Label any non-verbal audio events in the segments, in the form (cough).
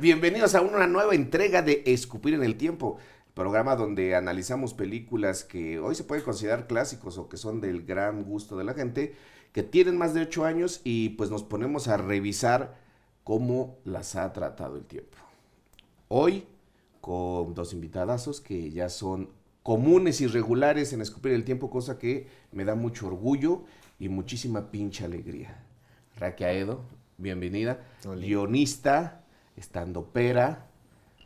Bienvenidos a una nueva entrega de Escupir en el Tiempo, programa donde analizamos películas que hoy se pueden considerar clásicos o que son del gran gusto de la gente, que tienen más de 8 años y pues nos ponemos a revisar cómo las ha tratado el tiempo. Hoy con dos invitadazos que ya son comunes y regulares en Escupir en el Tiempo, cosa que me da mucho orgullo y muchísima pinche alegría. Raquel Edo, bienvenida. Guionista, estando pera,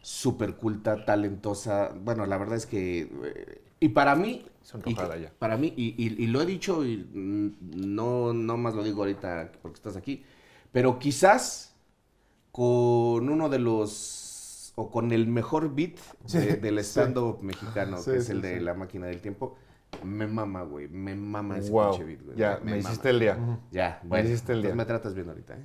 super culta, talentosa. Bueno, la verdad es que. Eh, y para mí. Son y, ya. Para mí, y, lo he dicho, y mm, no, no más lo digo ahorita porque estás aquí, pero quizás con uno de los. o con el mejor beat del estando mexicano, que es el de La máquina del tiempo. Me mama, güey. Me mama ese pinche beat, güey. Ya, me, hiciste el día. Ya, bueno. Me hiciste el día. me tratas bien ahorita, ¿eh?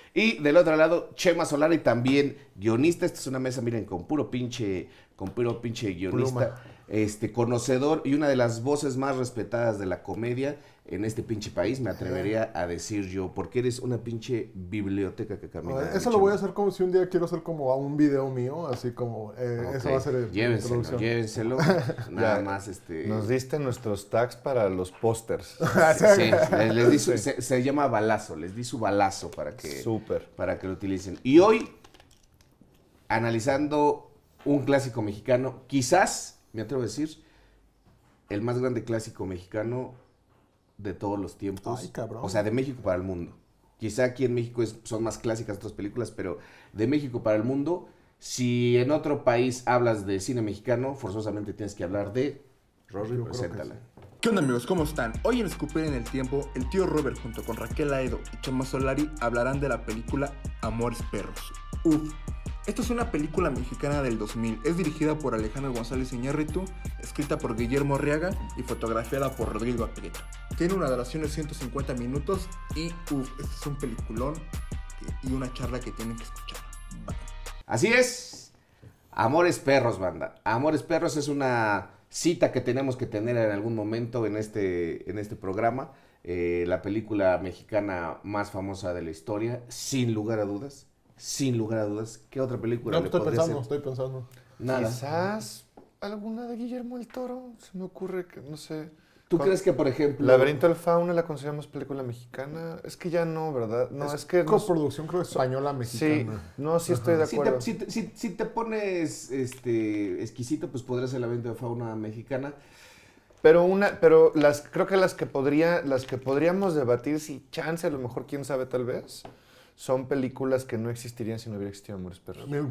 (laughs) y del otro lado, Chema Solari, también guionista. Esta es una mesa, miren, con puro pinche, con puro pinche guionista este, conocedor y una de las voces más respetadas de la comedia en este pinche país, me atrevería a decir yo, porque eres una pinche biblioteca que camina. eso lo voy a hacer como si un día quiero hacer como a un video mío, así como, eh, eso va a ser el, Llévenselo, llévenselo, (laughs) nada más este, Nos diste nuestros tags para los pósters. sí, se, llama balazo, les di su balazo para que... Súper. Para que lo utilicen. Y hoy, analizando un clásico mexicano, quizás me atrevo a decir, el más grande clásico mexicano de todos los tiempos. Ay, cabrón. O sea, de México para el mundo. Quizá aquí en México son más clásicas otras películas, pero de México para el mundo, si en otro país hablas de cine mexicano, forzosamente tienes que hablar de Rory, preséntala. ¿Qué onda amigos? ¿Cómo están? Hoy en Escupir en el Tiempo, el tío Robert junto con Raquel Aedo y Chema Solari hablarán de la película Amores Perros. Uf, esta es una película mexicana del 2000. Es dirigida por Alejandro González Iñárritu, escrita por Guillermo Arriaga y fotografiada por Rodrigo Aprieto. Tiene una duración de 150 minutos y uff, este es un peliculón y una charla que tienen que escuchar. Así es. Amores Perros, banda. Amores Perros es una cita que tenemos que tener en algún momento en este, en este programa. Eh, la película mexicana más famosa de la historia, sin lugar a dudas sin lugar a dudas, ¿qué otra película no, estoy pensando, estoy pensando. Quizás alguna de Guillermo el Toro, se me ocurre que, no sé. ¿Tú crees que, por ejemplo... Laberinto del Fauna la consideramos película mexicana? Es que ya no, ¿verdad? No, es, es que... Coproducción, creo, española-mexicana. Sí, no, sí estoy de acuerdo. Si te, pones este, exquisito, pues podría ser Laberinto de Fauna mexicana. Pero una, pero las, creo que las que podría, las que podríamos debatir, si chance, a lo mejor, quién sabe, tal vez, son películas que no existirían si no hubiera existido Amores Perros. Me y,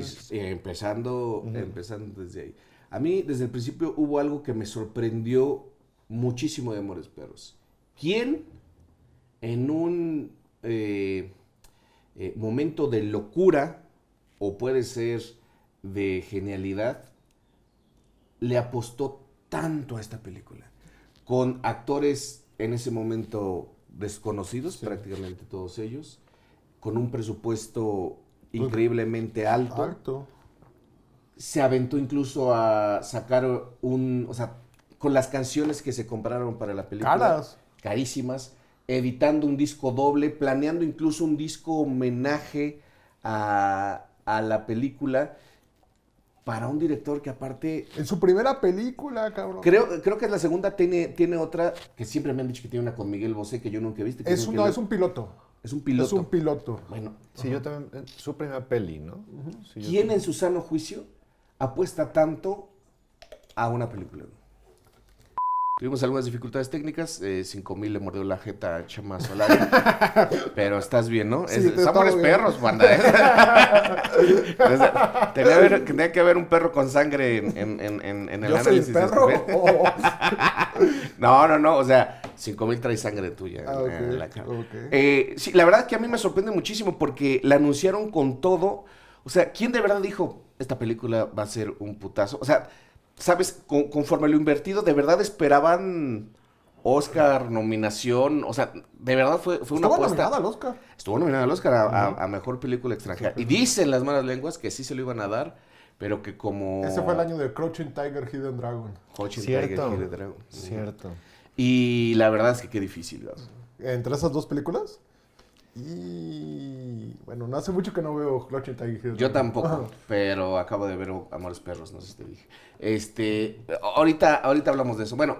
pues, eh, empezando, desde ahí. A mí, desde el principio, hubo algo que me sorprendió muchísimo de Amores Perros. ¿Quién en un eh, eh, momento de locura o puede ser de genialidad le apostó tanto a esta película? Con actores en ese momento desconocidos, prácticamente todos ellos, con un presupuesto increíblemente alto. alto. Se aventó incluso a sacar un, o sea, con las canciones que se compraron para la película. Carísimas, editando un disco doble, planeando incluso un disco homenaje a, a la película para un director que aparte... En su primera película, cabrón. Creo, creo que es la segunda, tiene, tiene otra que siempre me han dicho que tiene una con Miguel Bosé que yo nunca he visto. es, un, es un piloto. Es un piloto. Es un piloto. Bueno. Sí, yo también, eh, su primera peli, ¿no? ¿Quién en su sano juicio apuesta tanto a una película? Tuvimos algunas dificultades técnicas, 5000 eh, le mordió la jeta a Chema Solari, (laughs) pero estás bien, ¿no? Sí, es, perros, banda. ¿eh? tenía, que haber un perro con sangre en, el ¿Yo análisis. el este perro? (laughs) Oh. (laughs) no, no, no, o sea, 5000 trae sangre tuya ah, la cara. Eh, sí, la verdad que a mí me sorprende muchísimo porque la anunciaron con todo. O sea, ¿quién de verdad dijo, esta película va a ser un putazo? O sea, sabes, conforme lo invertido, de verdad esperaban Oscar, nominación, o sea, de verdad fue, una apuesta. Estuvo nominada al Oscar. Estuvo nominada al Oscar a, mejor película extranjera. y dicen las malas lenguas que sí se lo iban a dar, pero que como... Ese fue el año de Crouching Tiger, Hidden Dragon. Crouching Tiger, Hidden Dragon. Cierto. Y la verdad es que qué difícil. ¿Entre esas dos películas? Y bueno, no hace mucho que no veo Cloche Tiger Yo tampoco, pero acabo de ver Amores Perros, no sé si te dije. Este, ahorita, ahorita hablamos de eso. Bueno,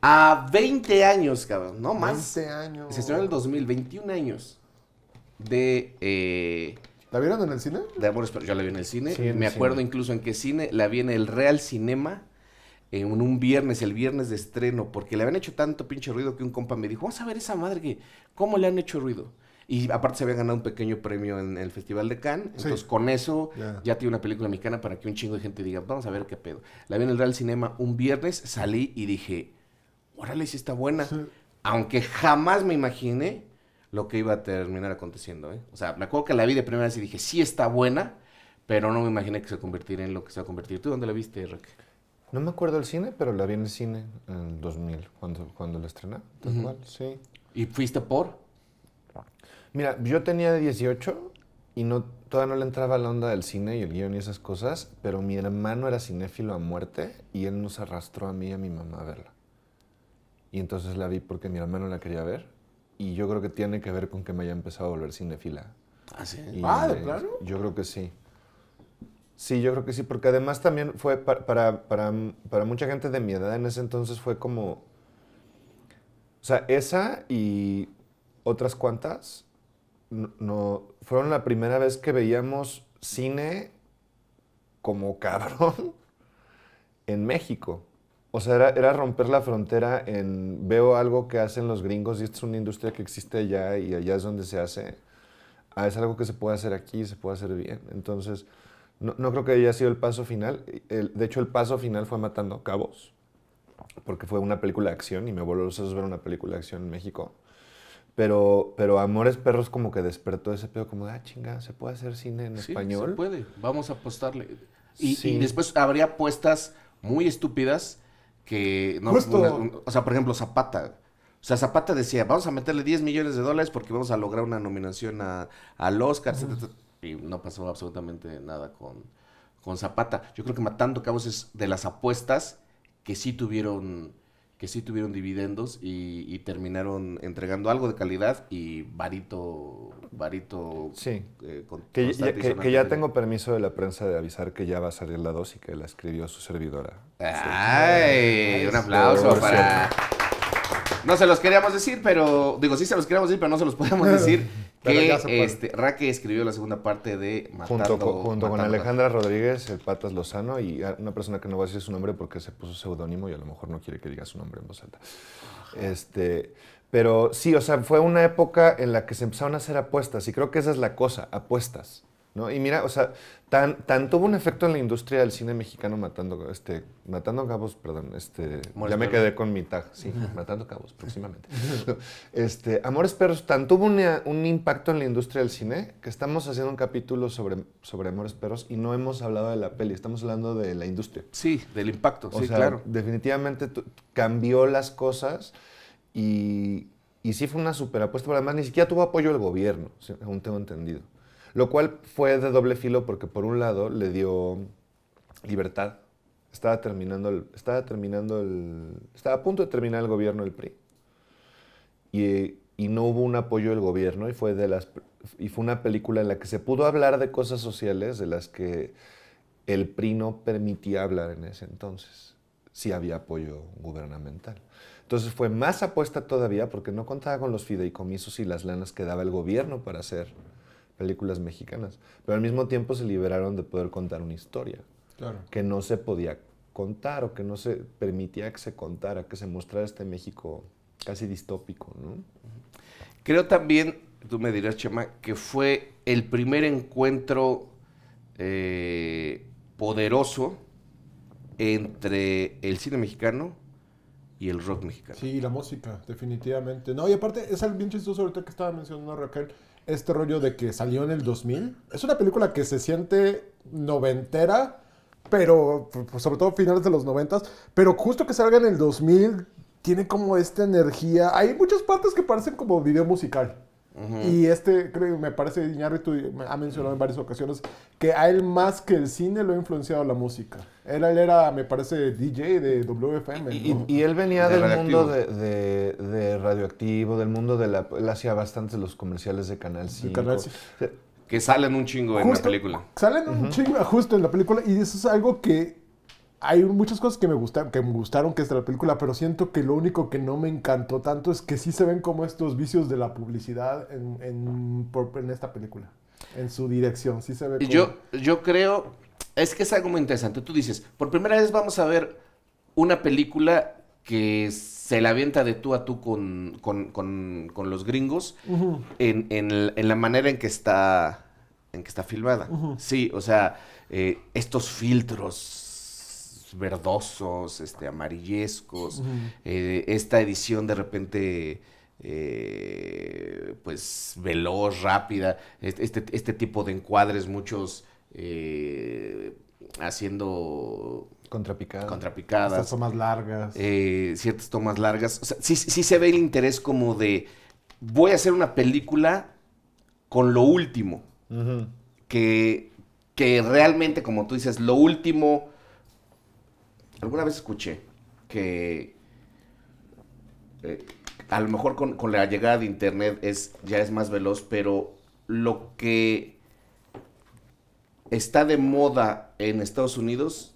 a 20 años, cabrón, no más. 20 años. Se estrenó en el 2000, años de... Eh, ¿La vieron en el cine? De Amores Perros, yo la vi en el cine. Me acuerdo incluso en qué cine, la vi en el Real Cinema en un viernes, el viernes de estreno, porque le habían hecho tanto pinche ruido que un compa me dijo, vamos a ver esa madre que, ¿cómo le han hecho ruido? Y aparte se había ganado un pequeño premio en el Festival de Cannes. Entonces, con eso ya tiene una película mexicana para que un chingo de gente diga, vamos a ver qué pedo. La vi en el Real Cinema un viernes, salí y dije, órale, si está buena. Aunque jamás me imaginé lo que iba a terminar aconteciendo. ¿eh? O sea, me acuerdo que la vi de primera vez y dije, sí está buena, pero no me imaginé que se convertiría en lo que se va a convertir. ¿Tú dónde la viste, Rick? No me acuerdo el cine, pero la vi en el cine en 2000, cuando, cuando la estrené. Tal sí. ¿Y fuiste por? Mira, yo tenía 18 y no, todavía no le entraba la onda del cine y el guión y esas cosas, pero mi hermano era cinéfilo a muerte y él nos arrastró a mí y a mi mamá a verla. Y entonces la vi porque mi hermano la quería ver y yo creo que tiene que ver con que me haya empezado a volver cinéfila. Ah, sí. ah, de claro. Yo creo que sí. Sí, yo creo que sí, porque además también fue para mucha gente de mi edad en ese entonces fue como... O sea, esa y otras cuantas no, fueron la primera vez que veíamos cine como cabrón (laughs) en México. O sea, era, romper la frontera en veo algo que hacen los gringos y esta es una industria que existe allá y allá es donde se hace. Ah, es algo que se puede hacer aquí y se puede hacer bien. Entonces, no, creo que haya sido el paso final. de hecho, el paso final fue Matando Cabos, porque fue una película de acción y me voló los sesos ver una película de acción en México. Pero, pero Amores Perros como que despertó ese pedo como de, ah, chinga, ¿se puede hacer cine en sí, español? se puede. Vamos a apostarle. Y, después habría apuestas muy estúpidas que... No, o sea, por ejemplo, Zapata. O sea, Zapata decía, vamos a meterle 10 millones de dólares porque vamos a lograr una nominación a, al Oscar. etc. Y no pasó absolutamente nada con, con Zapata. Yo creo que Matando Cabos es de las apuestas que sí tuvieron que sí tuvieron dividendos y, terminaron entregando algo de calidad y varito, varito. Sí. Eh, que, ya, tengo permiso de la prensa de avisar que ya va a salir la y que la escribió su servidora. Ay, un aplauso para... No se los queríamos decir, pero. Digo, sí se los queríamos decir, pero no se los podemos decir. que este, Raque escribió la segunda parte de Matando, Junto, con, Alejandra Rodríguez, el Patas Lozano, y una persona que no va a decir su nombre porque se puso seudónimo y a lo mejor no quiere que diga su nombre en voz alta. Este. Pero sí, o sea, fue una época en la que se empezaron a hacer apuestas y creo que esa es la cosa, apuestas. ¿no? Y mira, o sea, tan, tuvo un efecto en la industria del cine mexicano matando, este, matando cabos, perdón, este, ya me quedé con mi tag, sí, matando cabos próximamente. este, Amores Perros, tan tuvo un impacto en la industria del cine que estamos haciendo un capítulo sobre, sobre Amores Perros y no hemos hablado de la peli, estamos hablando de la industria. Sí, del impacto, claro. Definitivamente cambió las cosas y, y sí fue una super apuesta, pero además ni siquiera tuvo apoyo del gobierno, aún tengo entendido. Lo cual fue de doble filo porque por un lado le dio libertad. Estaba terminando el, estaba terminando estaba a punto de terminar el gobierno del PRI. Y, no hubo un apoyo del gobierno y fue de las y fue una película en la que se pudo hablar de cosas sociales de las que el PRI no permitía hablar en ese entonces. Si había apoyo gubernamental. Entonces fue más apuesta todavía porque no contaba con los fideicomisos y las lanas que daba el gobierno para hacer películas mexicanas, pero al mismo tiempo se liberaron de poder contar una historia que no se podía contar o que no se permitía que se contara, que se mostrara este México casi distópico, Creo también, tú me dirás, Chema, que fue el primer encuentro eh, poderoso entre el cine mexicano y el rock mexicano. Sí, y la música, definitivamente. No, y aparte es algo bien chistoso ahorita que estaba mencionando Raquel este rollo de que salió en el 2000. Es una película que se siente noventera, pero pues, sobre todo finales de los noventas, pero justo que salga en el 2000 tiene como esta energía. Hay muchas partes que parecen como video musical. Y este, creo, me parece, me ha mencionado en varias ocasiones que a él más que el cine lo ha influenciado la música. Él, era, me parece, DJ de WFM. Y, él venía del mundo de, radioactivo, del mundo de la... Él hacía bastantes los comerciales de Canal 5. Que salen un chingo en la película. Salen un chingo justo en la película y eso es algo que hay muchas cosas que me, gustan, que me gustaron que es de la película, pero siento que lo único que no me encantó tanto es que sí se ven como estos vicios de la publicidad en, en, esta película, en su dirección. Sí se ve yo, yo creo, es que es algo muy interesante. Tú dices, por primera vez vamos a ver una película que se la avienta de tú a tú con, los gringos en, la manera en que está, en que está filmada. Sí, o sea, eh, estos filtros verdosos, este, amarillescos. Eh, esta edición de repente, eh, pues veloz, rápida. Este, este, tipo de encuadres, muchos eh, haciendo... Contrapicadas. tomas largas. ciertas tomas largas. sí, se ve el interés como de, voy a hacer una película con lo último. que, que realmente, como tú dices, lo último alguna vez escuché que eh, a lo mejor con, con, la llegada de Internet es, ya es más veloz, pero lo que está de moda en Estados Unidos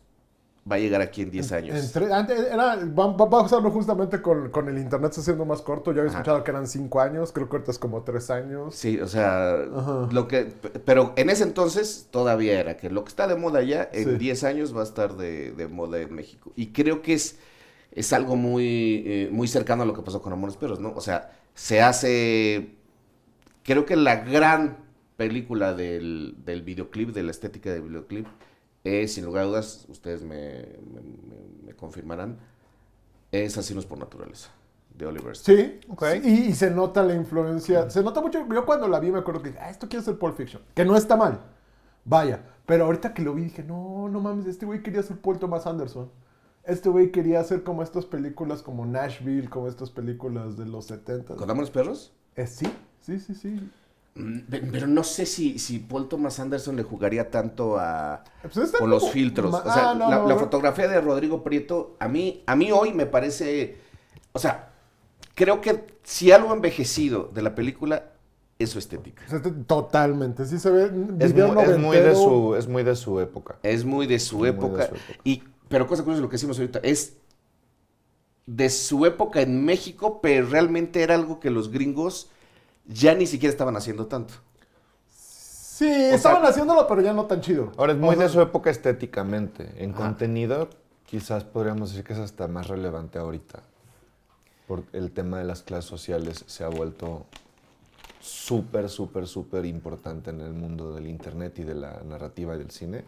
va a llegar aquí en 10 años. antes era, va, a usarlo justamente con, el internet se haciendo más corto. Ya había escuchado que eran 5 años, creo que ahorita es como 3 años. Sí, o sea, lo que, pero en ese entonces todavía era que lo que está de moda allá, en 10 años va a estar de, moda en México. Y creo que es, es algo muy, eh, muy cercano a lo que pasó con Amores Perros, ¿no? O sea, se hace, creo que la gran película del, del videoclip, de la estética del videoclip, eh, sin lugar a dudas, ustedes me, me, confirmarán, es por Naturaleza de Oliver Sí, okay. Y, se nota la influencia. Se nota mucho. Yo cuando la vi me acuerdo que dije, ah, esto quiere ser Pulp Fiction. Que no está mal. Vaya. Pero ahorita que lo vi dije, no, no mames, este güey quería ser Paul Thomas Anderson. Este güey quería hacer como estas películas como Nashville, como estas películas de los 70. ¿Contamos los perros? Eh, sí, sí, sí, sí. Mm, pero no sé si, si Paul Thomas Anderson le jugaría tanto a pues con los filtros. Ah, la, fotografía de Rodrigo Prieto, a mí, a mí hoy me parece. O sea, creo que si algo envejecido de la película es su estética. Totalmente, sí se ve. Es muy, de su, época. Es muy de su, época. Y, pero cosa curiosa, lo que decimos ahorita es de su época en México, pero realmente era algo que los gringos ya ni siquiera estaban haciendo tanto. Sí, estaban haciéndolo, pero ya no tan chido. Ahora es muy de su época estéticamente. En contenido, quizás podríamos decir que es hasta más relevante ahorita. Porque el tema de las clases sociales se ha vuelto súper, súper, súper importante en el mundo del internet y de la narrativa del cine.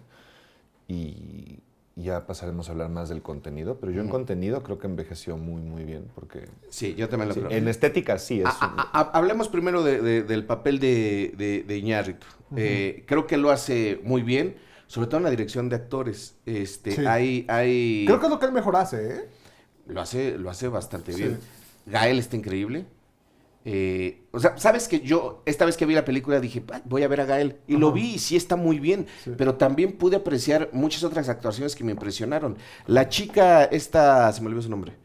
Y ya pasaremos a hablar más del contenido, pero yo en contenido creo que envejeció muy, muy bien, porque... Sí, yo también lo creo. en estética sí ah, ah, ah, hablemos primero del papel de, de, Iñárritu. Eh, creo que lo hace muy bien, sobre todo en la dirección de actores. Este, hay, hay... Creo que es lo que él mejor hace, ¿eh? Lo hace, lo hace bastante bien. Gael está increíble. Eh, o sea, sabes que yo, esta vez que vi la película, dije, ah, voy a ver a Gael. Y lo vi y sí está muy bien. Pero también pude apreciar muchas otras actuaciones que me impresionaron. La chica, esta, se me olvidó su nombre.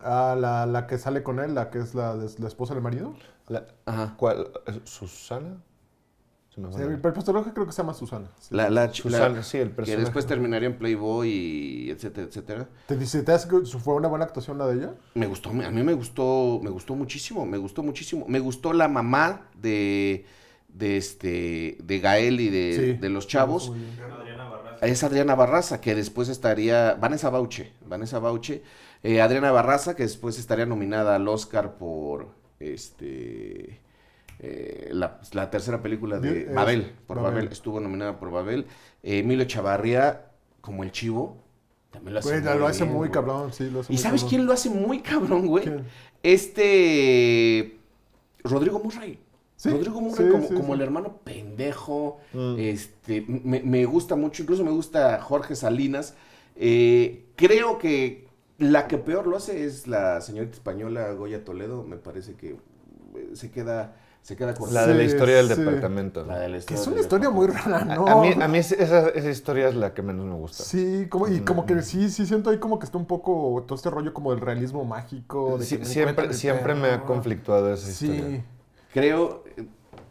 Ah, la, que sale con él, la que es la, esposa del marido. Ajá. ¿Cuál? ¿Susana? el, creo que se llama Susana. La, la, Susana, sí, el personaje. Que después terminaría en Playboy y etcétera, etcétera. ¿Te dice, fue una buena actuación la de ella? Me gustó, a mí me gustó, me gustó muchísimo, me gustó muchísimo. Me gustó la mamá de, de este, de Gael y de, los chavos. Es Adriana Barraza, que después estaría, Vanessa Bauche, Vanessa Bauche, eh, Adriana Barraza, que después estaría nominada al Oscar por, este... Eh, la, tercera película de Babel, por estuvo nominada por Babel. Emilio Chavarría, como el chivo, también lo hace, muy, lo cabrón, ¿Y sabes quién lo hace muy cabrón, güey? Este Rodrigo Murray. Rodrigo Murray como, el hermano pendejo. Mm. Este, me, gusta mucho, incluso me gusta Jorge Salinas. Eh, creo que la que peor lo hace es la señorita española Goya Toledo. Me parece que eh, se queda se queda con La de la historia del departamento. La que es una historia muy rara, ¿no? A, mí, esa, historia es la que menos me gusta. Sí, como, y mm. como que sí, sí siento ahí como que está un poco todo este rollo como del realismo mágico. siempre siempre me ha conflictuado esa sí. historia. Creo,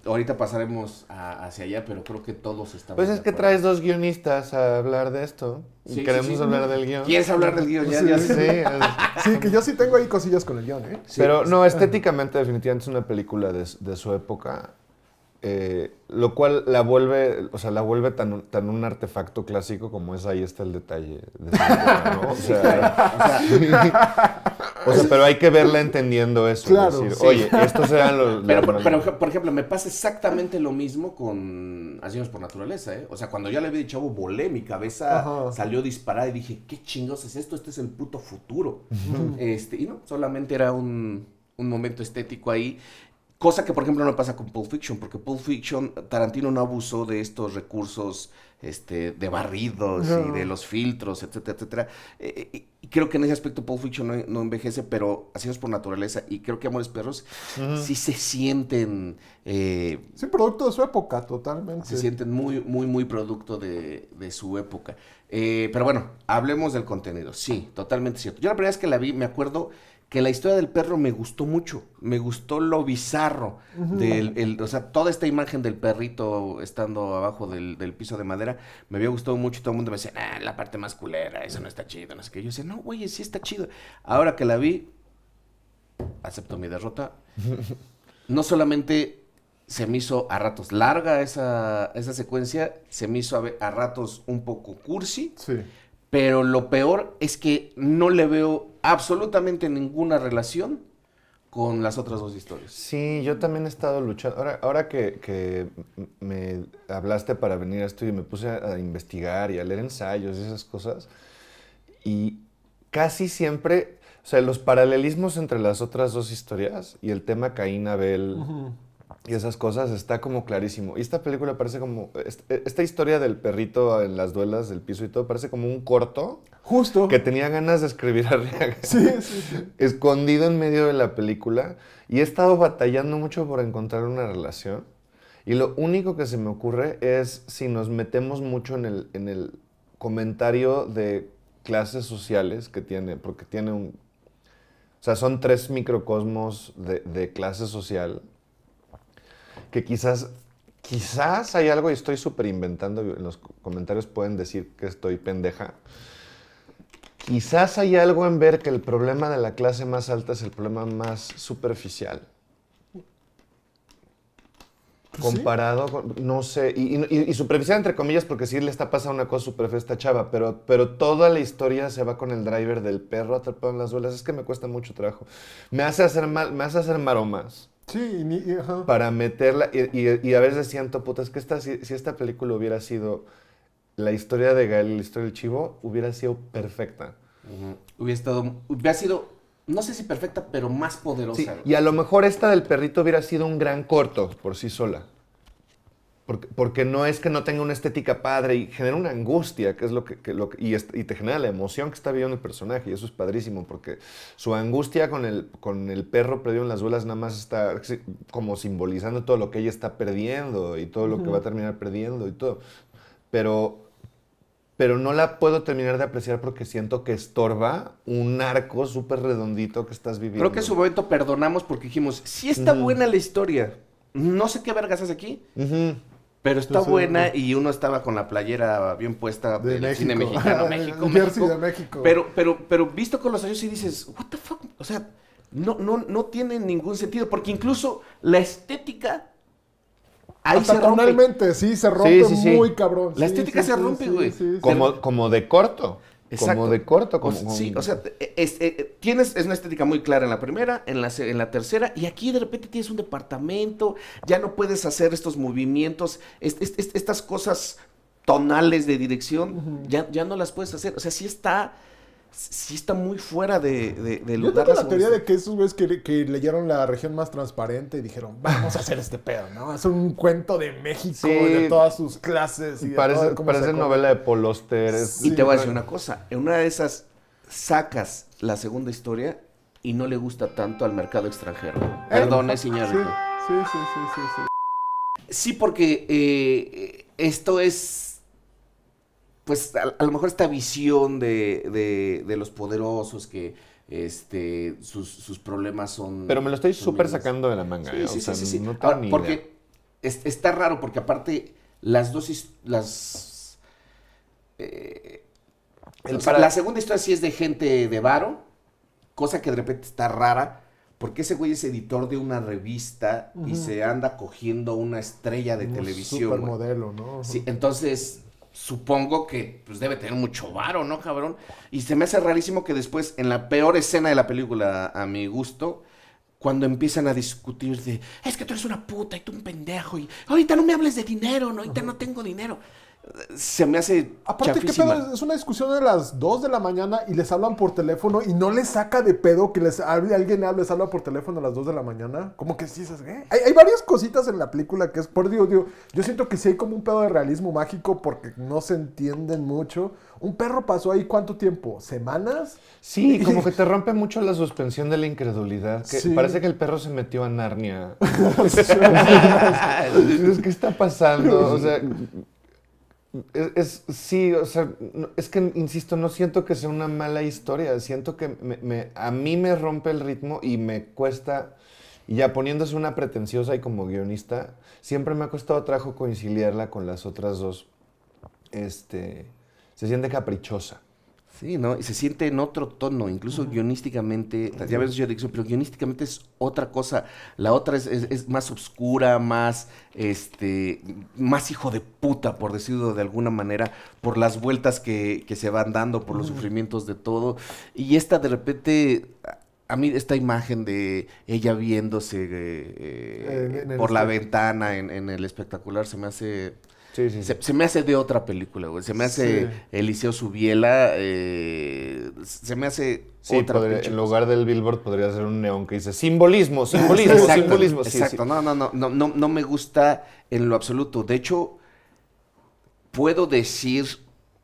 Ahorita pasaremos hacia allá, pero creo que todos estamos. Pues es que traes dos guionistas a hablar de esto. y queremos hablar del guión. ¿Quieres hablar del guión? Ya, (laughs) sí, que yo sí tengo ahí cosillas con el guión, ¿eh? pero no, estéticamente, definitivamente es una película de, su época. Eh, lo cual la vuelve, o sea, la vuelve tan, un artefacto clásico como es ahí está el detalle. De (laughs) o sea (laughs) O sea, pero hay que verla entendiendo eso. Claro, Oye, estos eran los... Pero, por, ejemplo, me pasa exactamente lo mismo con Asignos por Naturaleza, ¿eh? O sea, cuando ya le había dicho, chavo, volé, mi cabeza salió disparada y dije, ¿qué chingados es esto? Este es el puto futuro. este, y no, solamente era un, un momento estético ahí. Cosa que, por ejemplo, no pasa con Pulp Fiction, porque Pulp Fiction, Tarantino no abusó de estos recursos este, de barridos y de los filtros, etcétera, etcétera. Eh, eh, y creo que en ese aspecto Paul Fiction no, envejece, pero así es por naturaleza. Y creo que Amores Perros sí se sienten... Eh, sí, producto de su época, totalmente. Se sienten muy, muy, muy producto de, su época. pero bueno, hablemos del contenido. Sí, totalmente cierto. Yo la primera vez que la vi, me acuerdo que la historia del perro me gustó mucho. Me gustó lo bizarro. del, o sea, toda esta imagen del perrito estando abajo del, piso de madera me había gustado mucho. y Todo el mundo me decía, la parte más culera, eso no está chido. No Yo decía, no, güey, sí está chido. Ahora que la vi, acepto mi derrota. (laughs) No solamente se me hizo a ratos larga esa, secuencia, se me hizo a, a ratos un poco cursi. Sí pero lo peor es que no le veo absolutamente ninguna relación con las otras dos historias. Sí, yo también he estado luchando. Ahora, que, me hablaste para venir a esto y me puse a investigar y a leer ensayos y esas cosas, y casi siempre, o sea, los paralelismos entre las otras dos historias y el tema Caín Abel y esas cosas, está como clarísimo. Y esta película parece como. E-, esta historia del perrito en las duelas del piso y todo parece como un corto. Justo. Que tenía ganas de escribir Arriaga. (laughs) sí, sí. Escondido en medio de la película. Y he estado batallando mucho por encontrar una relación. Y lo único que se me ocurre es si nos metemos mucho en el, en el comentario de clases sociales que tiene, porque tiene un. O sea, son tres microcosmos de, de clase social que quizás, quizás hay algo y estoy súper inventando, en los comentarios pueden decir que estoy pendeja. Quizás hay algo en ver que el problema de la clase más alta es el problema más superficial. Pues Comparado no sé, y, superficial entre comillas, porque sí le está pasando una cosa superficial a esta chava, pero, pero toda la historia se va con el driver del perro atrapado en las duelas. Es que me cuesta mucho trabajo. Me hace hacer, mal, me hace hacer maromas Sí, y, para meterla. Y, a veces siento, puta, que esta, si, esta película hubiera sido la historia de Gael, la historia del chivo, hubiera sido perfecta. Hubiera estado, hubiera sido, no sé si perfecta, pero más poderosa. y a lo mejor esta del perrito hubiera sido un gran corto por sí sola. Porque, porque, no es que no tenga una estética padre y genera una angustia, que es lo que, lo, y, y, te genera la emoción que está viviendo el personaje, y eso es padrísimo, porque su angustia con el, con el perro perdido en las duelas nada más está como simbolizando todo lo que ella está perdiendo y todo lo que va a terminar perdiendo y todo. Pero, pero no la puedo terminar de apreciar porque siento que estorba un arco súper redondito que estás viviendo. Creo que en su momento perdonamos porque dijimos, si está buena la historia. No sé qué vergas es aquí, pero está buena y uno estaba con la playera bien puesta del cine mexicano, (laughs) México, México. Pero, pero, pero visto con los años y dices, what the fuck, o sea, no, no, no tiene ningún sentido, porque incluso la estética Ahí se rompe. sí, se rompe muy cabrón. La estética se rompe, güey. Como, como de corto. Como de corto, como. sí, o sea, e, e, tienes es una estética muy clara en la primera, en la, en la tercera, y aquí de repente tienes un departamento, ya no puedes hacer estos movimientos, estas cosas tonales de dirección, ya, ya no las puedes hacer. O sea, sí está si está muy fuera de, de, lugar. Yo tengo la teoría de que esos güeyes que, leyeron la región más transparente y dijeron, vamos a hacer este pedo, ¿no? Es un cuento de México y de todas sus clases. Y parece novela de Polosteres. y te voy a decir una cosa, en una de esas sacas la segunda historia y no le gusta tanto al mercado extranjero. Eh, Perdone, eh, señor. Sí, sí, sí, sí, sí, sí. porque eh, esto es pues a, lo mejor esta visión de, de, los poderosos que este, sus, problemas son... Pero me lo estoy súper sacando de la manga. Sí, ¿eh? sí, sí, no porque está raro, porque aparte las dos... las... Eh, la segunda historia sí es de gente de varo, cosa que de repente está rara, porque ese güey es editor de una revista y se anda cogiendo una estrella de Un televisión. Supermodelo, ¿no? Sí, entonces supongo que pues debe tener mucho varo, ¿no, cabrón? Y se me hace rarísimo que después, en la peor escena de la película, a mi gusto, cuando empiezan a discutir de, es que tú eres una puta y tú un pendejo y ahorita no me hables de dinero, ¿no? ahorita no tengo dinero se me hace. Aparte, ¿qué pedo? Es una discusión de las 2 de la mañana y les hablan por teléfono y no les saca de pedo que les alguien hable, les habla por teléfono a las 2 de la mañana. Como que sí, esas, hay, varias cositas en la película que es por Dios, yo siento que sí hay como un pedo de realismo mágico porque no se entienden mucho. Un perro pasó ahí cuánto tiempo? ¿Semanas? Sí, (laughs) como que te rompe mucho la suspensión de la incredulidad. Que Parece que el perro se metió a Narnia. (laughs) (laughs) ¿Qué está pasando? O sea, es, sí, o sea, es que, insisto, no siento que sea una mala historia, siento que me, a mí me rompe el ritmo y me cuesta, y ya poniéndose una pretenciosa y como guionista, siempre me ha costado trabajo conciliarla con las otras dos. Este, se siente caprichosa. Sí, ¿no? Y se siente en otro tono, incluso guionísticamente, ya ves yo digo pero guionísticamente es otra cosa. La otra es, más oscura, más, este, más hijo de puta, por decirlo de alguna manera, por las vueltas que, que se van dando, por los sufrimientos de todo. Y esta de repente a mí esta imagen de ella viéndose eh, eh, por la ventana en, en, el espectacular se me hace se, me hace de otra película, güey. Se me hace Eliseo Subiela. Eh, se me hace otra podría, En lugar del billboard podría ser un neón que dice simbolismo, simbolismo, (laughs) simbolismo. Exacto. no, no, no, no me gusta en lo absoluto. De hecho, puedo decir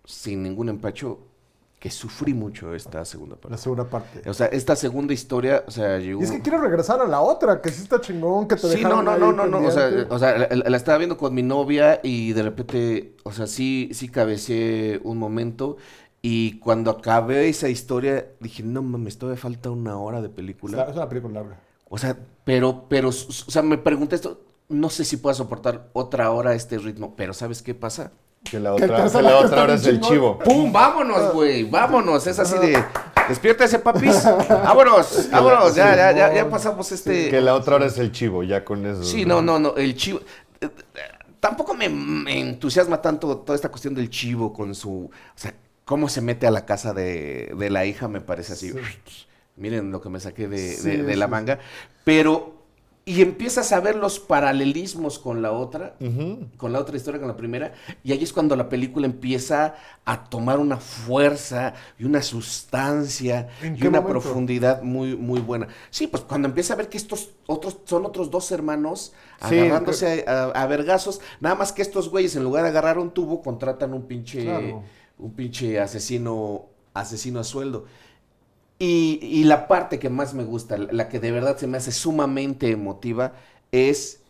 sin ningún empacho que sufrí mucho esta segunda parte. La segunda parte. O sea, esta segunda historia, o sea, llegó... es que quiero regresar a la otra, que sí está chingón, que te Sí, no, no, no, no, o sea, la, estaba viendo con mi novia y de repente, o sea, sí, sí cabeceé un momento y cuando acabé esa historia dije, no mames, todavía falta una hora de película. Es una película O sea, pero, pero, o sea, me pregunté esto, no sé si pueda soportar otra hora este ritmo, pero ¿sabes qué pasa? Que la otra, que la otra es el chivo. ¡Pum! ¡Vámonos, güey! ¡Vámonos! Es así de. Despiértese, papis. (laughs) Vámonos, vámonos. Ya, ya, ya, ya pasamos este. que la otra hora es el chivo, ya con eso. Sí, no, no, no. El chivo. Eh, tampoco me, entusiasma tanto toda esta cuestión del chivo con su. O sea, cómo se mete a la casa de, la hija, me parece así. Miren lo que me saqué de la manga. Pero y empiezas a ver los paralelismos con la otra, con la otra historia, con la primera, y ahí es cuando la película empieza a tomar una fuerza y una sustancia y una profundidad muy, muy buena. Sí, pues cuando empieza a ver que estos otros son otros dos hermanos agarrándose a, vergazos, nada más que estos güeyes en lugar de agarrar un tubo contratan un pinche, un pinche asesino, asesino a sueldo. Y, la parte que más me gusta, la que de verdad se me hace sumamente emotiva, es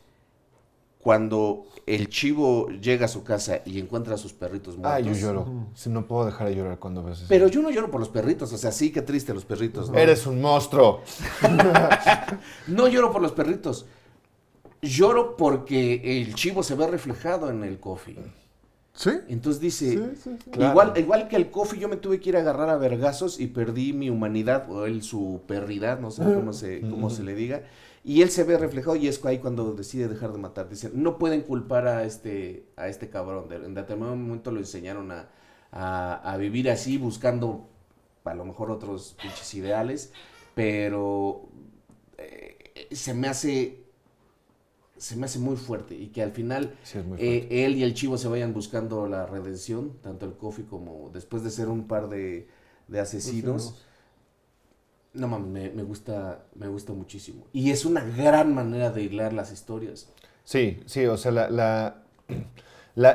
cuando el chivo llega a su casa y encuentra a sus perritos ah, muertos. Ay, yo lloro. no puedo dejar de llorar cuando ves eso. Pero yo no lloro por los perritos, o sea, sí, qué triste los perritos. ¿no? Eres un monstruo. (laughs) no lloro por los perritos. Lloro porque el chivo se ve reflejado en el coffee. Sí. Entonces dice, Igual, igual que el Kofi, yo me tuve que ir a agarrar a vergazos y perdí mi humanidad o él su perridad, no sé cómo se, (laughs) cómo se le diga. Y él se ve reflejado y es ahí cuando decide dejar de matar. Dice, no pueden culpar a este, a este cabrón. en determinado momento lo enseñaron a, vivir así, buscando a lo mejor otros pinches ideales. Pero eh, se me hace se me hace muy fuerte y que al final eh, él y el Chivo se vayan buscando la redención, tanto el Kofi como después de ser un par de, asesinos. No mames, me, gusta, me gusta muchísimo. Y es una gran manera de hilar las historias. Sí, sí, o sea,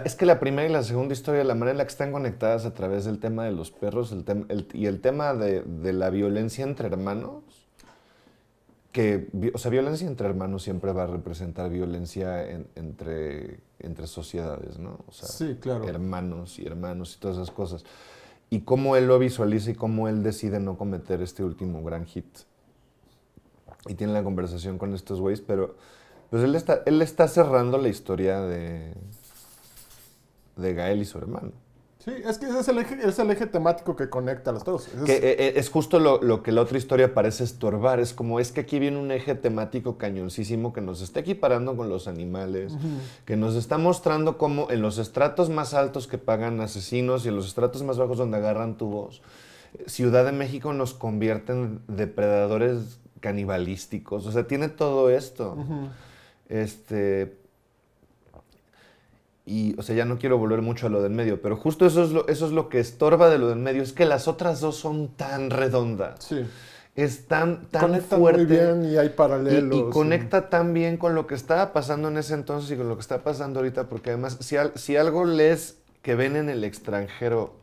es que la primera y la segunda historia, la manera en la que están conectadas a través del tema de los perros y el tema de la violencia entre hermanos, que, o sea, violencia entre hermanos siempre va a representar violencia entre, entre sociedades, ¿no? O sea, sí, claro. hermanos y hermanos y todas esas cosas. Y cómo él lo visualiza y cómo él decide no cometer este último gran hit. Y tiene la conversación con estos güeyes, pero pues él está, él está cerrando la historia de, de Gael y su hermano. Sí, es que ese es el eje, temático que conecta a los dos. Es, que, es eh, eh, justo lo, que la otra historia parece estorbar. Es como, es que aquí viene un eje temático cañoncísimo que nos está equiparando con los animales, que nos está mostrando cómo en los estratos más altos que pagan asesinos y en los estratos más bajos donde agarran tu voz, eh, Ciudad de México nos convierte en depredadores canibalísticos. O sea, tiene todo esto. Este, y, o sea, ya no quiero volver mucho a lo del medio, pero justo eso es lo, eso es lo que estorba de lo del medio, es que las otras dos son tan redondas. Sí. Es tan, tan fuerte. y hay paralelos. Y, conecta tan bien con lo que estaba pasando en ese entonces y con lo que está pasando ahorita, porque además, si, algo lees que ven en el extranjero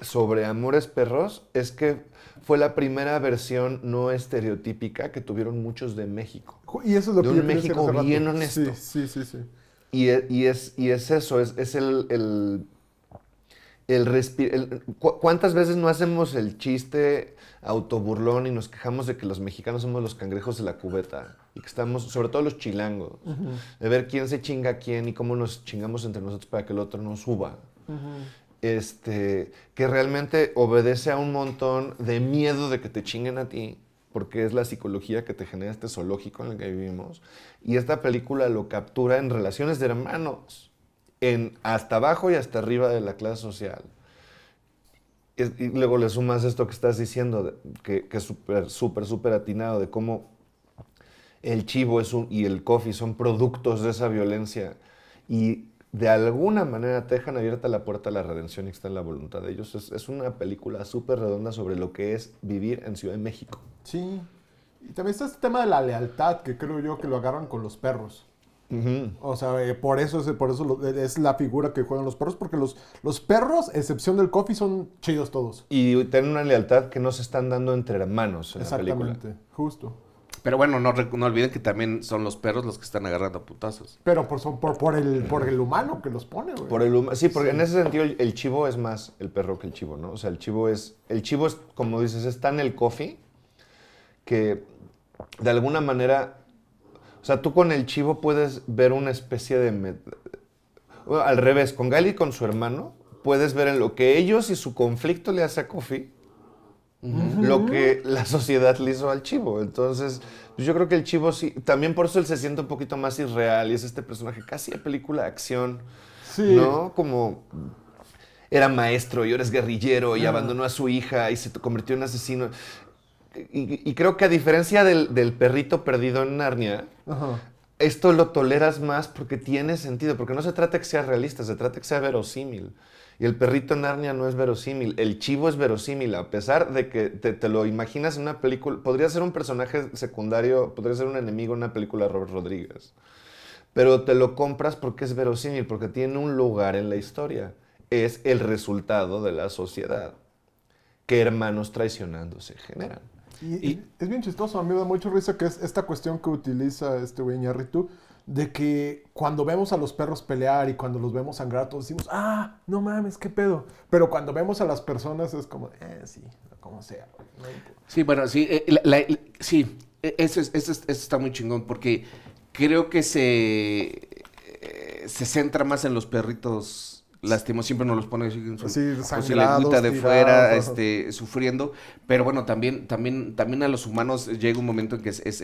sobre Amores Perros, es que fue la primera versión no estereotípica que tuvieron muchos de México. Y eso es lo de que un México bien honesto. sí, sí, sí. E, y, es, eso, es, el, el, ¿Cuántas veces no hacemos el chiste autoburlón y nos quejamos de que los mexicanos somos los cangrejos de la cubeta? Y que estamos, sobre todo los chilangos, de ver quién se chinga a quién y cómo nos chingamos entre nosotros para que el otro no suba. Este, que realmente obedece a un montón de miedo de que te chinguen a ti porque es la psicología que te genera este zoológico en el que vivimos. Y esta película lo captura en relaciones de hermanos, en hasta abajo y hasta arriba de la clase social. Y luego le sumas esto que estás diciendo, que, es súper, súper, súper atinado, de cómo el chivo es un, y el coffee son productos de esa violencia. Y de alguna manera te dejan abierta la puerta a la redención y está en la voluntad de ellos. Es, una película súper redonda sobre lo que es vivir en Ciudad de México. Sí. Y también está este tema de la lealtad, que creo yo que lo agarran con los perros. O sea, eh, por eso, es, por eso eh, es la figura que juegan los perros, porque los, los perros, excepción del coffee, son chidos todos. Y tienen una lealtad que no se están dando entre hermanos en la película. justo. Pero bueno, no, no olviden que también son los perros los que están agarrando putazos. Pero por, por, por, el, por el humano que los pone, güey. Por el sí, porque en ese sentido el, chivo es más el perro que el chivo, ¿no? O sea, el chivo es, el chivo es, como dices, está en el coffee que de alguna manera, o sea, tú con el chivo puedes ver una especie de... al revés, con Gali y con su hermano puedes ver en lo que ellos y su conflicto le hace a Coffee lo que la (laughs) sociedad le hizo al chivo. Entonces, pues, yo creo que el chivo sí, también por eso él se siente un poquito más irreal y es este personaje casi de película de acción. Sí. ¿No? Como era maestro y ahora es guerrillero y abandonó a su hija y se convirtió en asesino. Y, creo que a diferencia del, perrito perdido en Narnia, esto lo toleras más porque tiene sentido, porque no se trata que sea realista, se trata que sea verosímil. Y el perrito en Narnia no es verosímil, el chivo es verosímil, a pesar de que te, lo imaginas en una película, podría ser un personaje secundario, podría ser un enemigo en una película de Robert Rodríguez, pero te lo compras porque es verosímil, porque tiene un lugar en la historia, es el resultado de la sociedad que hermanos traicionándose generan. Y, es bien chistoso, a mí me da mucho risa que es esta cuestión que utiliza este güey tú de que cuando vemos a los perros pelear y cuando los vemos sangrar, todos decimos, ah, no mames, qué pedo. Pero cuando vemos a las personas es como, eh, sí, como sea. sí, bueno, sí, eh, sí, e, eso, es, eso, está muy chingón porque creo que se, eh, se centra más en los perritos lastimos siempre nos los pone así, en sí, de fuera, este, sufriendo. Pero bueno, también, también, también a los humanos llega un momento en que es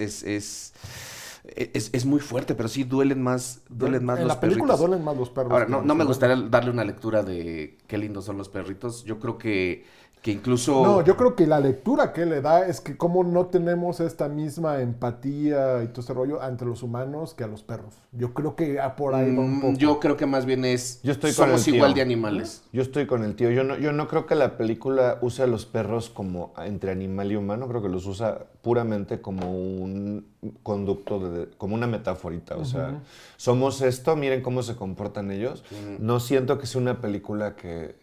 e, es, muy fuerte, pero sí duelen más, duelen más los perritos. En la película duelen más los perros. Ahora, no, no me gustaría darle una lectura de qué lindos son los perritos. Yo creo que que incluso... No, yo creo que la lectura que le da es que como no tenemos esta misma empatía y todo ese rollo ante los humanos que a los perros. Yo creo que a por ahí mm, Yo creo que más bien es... Yo estoy somos igual de animales. Yo estoy con el tío. Yo no, yo no creo que la película use a los perros como entre animal y humano. Creo que los usa puramente como un conducto, como una metaforita. O sea, somos esto, miren cómo se comportan ellos. No siento que sea una película que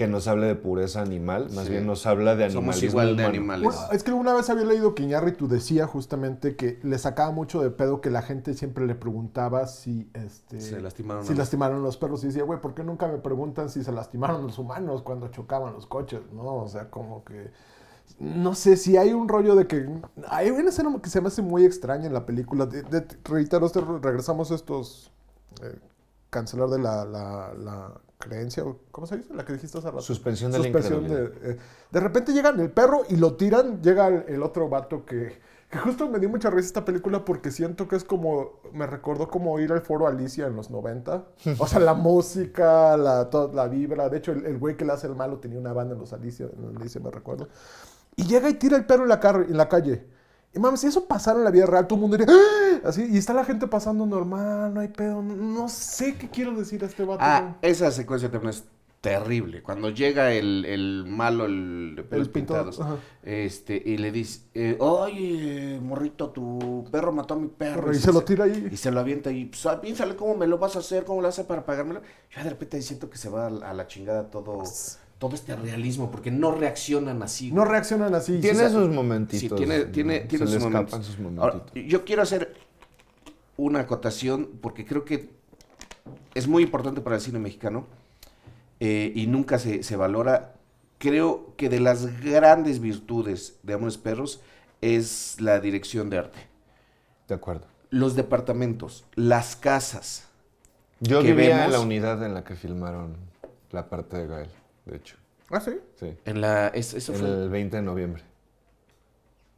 que nos hable de pureza animal, más bien nos habla de animalismo igual de animales. es que una vez había leído que Iñárritu decía justamente que le sacaba mucho de pedo que la gente siempre le preguntaba si este se lastimaron, si los... lastimaron los perros y decía, güey, ¿por qué nunca me preguntan si se lastimaron los humanos cuando chocaban los coches? No, o sea, como que no sé si hay un rollo de que hay una escena que se me hace muy extraña en la película. De, reitero, este, regresamos a estos eh, cancelar de la creencia, ¿cómo se dice? La que dijiste hace rato. Suspensión de la de, eh, de repente llegan el perro y lo tiran, llega el, otro vato que, que justo me dio mucha risa esta película porque siento que es como, me recordó como ir al foro Alicia en los 90. O sea, la (laughs) música, la, toda, la vibra. De hecho, el, güey que le hace el malo tenía una banda en los Alicia, en Alicia me recuerdo. Y llega y tira el perro en la, en la calle. Y mames, si eso pasara en la vida real, todo el mundo diría, ¡Ah! así, y está la gente pasando normal, no hay pedo, no, sé qué quiero decir a este vato. Ah, esa secuencia también es terrible. Cuando llega el, malo, el de este, y le dice, eh, oye, morrito, tu perro mató a mi perro. y, se, lo tira ahí. Y se lo avienta y, pues, cómo me lo vas a hacer, cómo lo hace para pagármelo. Yo de repente siento que se va a, la chingada todo todo este realismo, porque no reaccionan así. No reaccionan así. Tiene sus momentitos. Sí, tiene, tiene, tiene sus, momentos. momentitos. yo quiero hacer una acotación, porque creo que es muy importante para el cine mexicano eh, y nunca se, valora. Creo que de las grandes virtudes de Amores Perros es la dirección de arte. De acuerdo. Los departamentos, las casas. Yo que vivía la unidad en la que filmaron la parte de Gael de hecho. ¿Ah, sí? Sí. En la, eso fue... El 20 de noviembre.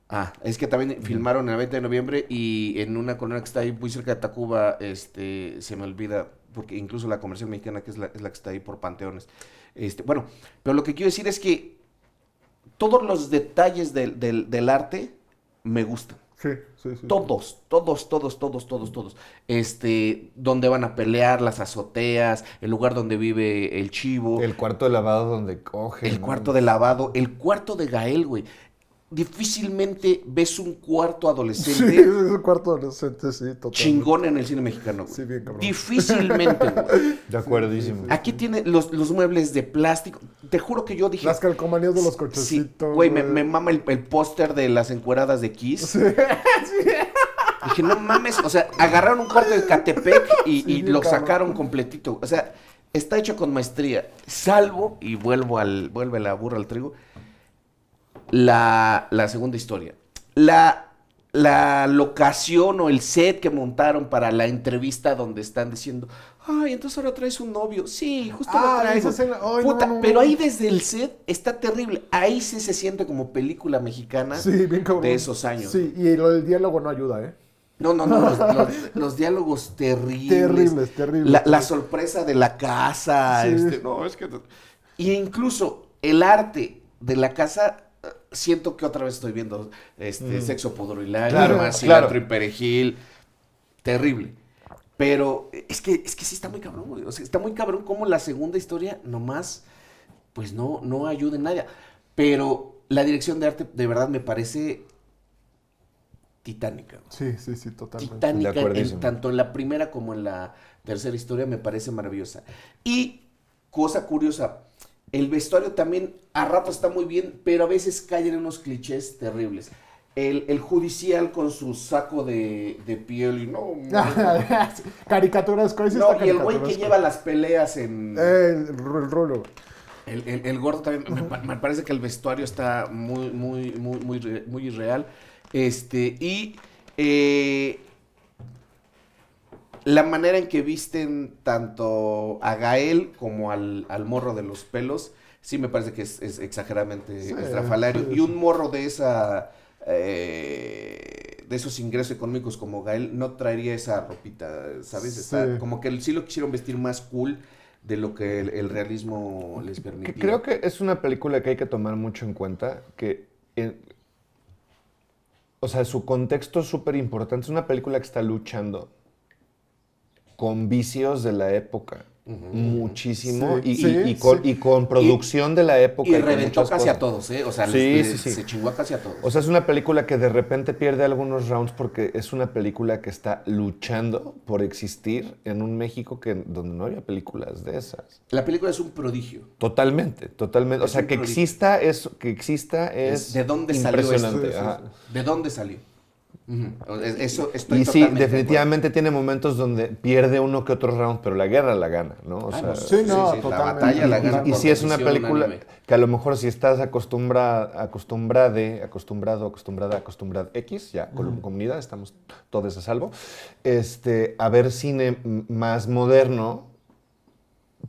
Ah, es que también filmaron el 20 de noviembre y en una colonia que está ahí muy cerca de Tacuba, este, se me olvida, porque incluso la comercial mexicana que es la, es la que está ahí por Panteones. Este, bueno, pero lo que quiero decir es que todos los detalles del, del arte me gustan. Sí, sí, sí. Todos, todos, todos, todos, todos, todos. Este, donde van a pelear, las azoteas, el lugar donde vive el chivo. El cuarto de lavado donde coge. El cuarto de lavado, el cuarto de Gael, güey difícilmente ves un cuarto adolescente. Chingón en el cine mexicano. Difícilmente, (laughs) De acuerdo. Aquí tiene los, muebles de plástico. Te juro que yo dije. Las calcomanías de los cochecitos. güey, Me, mama el, póster de las encueradas de Kiss. (laughs) Sí, Dije, no mames. O sea, agarraron un cuarto de Catepec y, lo sacaron completito. O sea, está hecho con maestría. Salvo, y vuelvo al, vuelve la burra al trigo la, la segunda historia. La, la locación o el set que montaron para la entrevista donde están diciendo, ay, entonces ahora traes un novio. Sí, justo lo ah, pero ahí desde el set está terrible. Ahí sí se siente como película mexicana de esos años. Sí, y lo del diálogo no ayuda, ¿eh? No, no, no, los, (laughs) diálogos terribles. Terribles, terribles. La, sorpresa de la casa. Este, no, es que... Y incluso el arte de la casa siento que otra vez estoy viendo este, sexo, pudor y lágrimas, cilantro y perejil. Terrible. Pero es que, es que sí está muy cabrón, está muy cabrón como la segunda historia nomás, pues no, no ayuda en nada. Pero la dirección de arte de verdad me parece titánica. Sí, sí, sí, totalmente. Titánica, tanto en la primera como en la tercera historia me parece maravillosa. Y cosa curiosa, el vestuario también a rato está muy bien, pero a veces caen unos clichés terribles. El, judicial con su saco de, piel y no. (laughs) caricaturas, cosas. No, y el güey que lleva las peleas en. Eh, el, rolo. El, gordo también. me, parece que el vestuario está muy, muy, muy, muy, muy irreal. Este, y. Eh, la manera en que visten tanto a Gael como al, morro de los pelos, sí me parece que es, exageradamente estrafalario. Y un morro de esa. Eh, de esos ingresos económicos como Gael, no traería esa ropita, ¿sabes? como que sí lo quisieron vestir más cool de lo que el, realismo les permitía. Creo que es una película que hay que tomar mucho en cuenta, que o sea, su contexto es súper importante. Es una película que está luchando con vicios de la época. Muchísimo y, con, producción de la época. Y, reventó casi a todos, ¿eh? O sea, se chingó casi a todos. O sea, es una película que de repente pierde algunos rounds porque es una película que está luchando por existir en un México que, donde no había películas de esas. La película es un prodigio. Totalmente, totalmente. o sea, que exista, es, que exista es. ¿De dónde salió esto? ¿De dónde salió? y sí, definitivamente tiene momentos donde pierde uno que otro round, pero la guerra la gana, ¿no? Ah, sí, la batalla la gana. Y, si es una película que a lo mejor si estás acostumbrada, acostumbrada, acostumbrado, acostumbrada, acostumbrada X, ya con comunidad estamos todos a salvo, este, a ver cine más moderno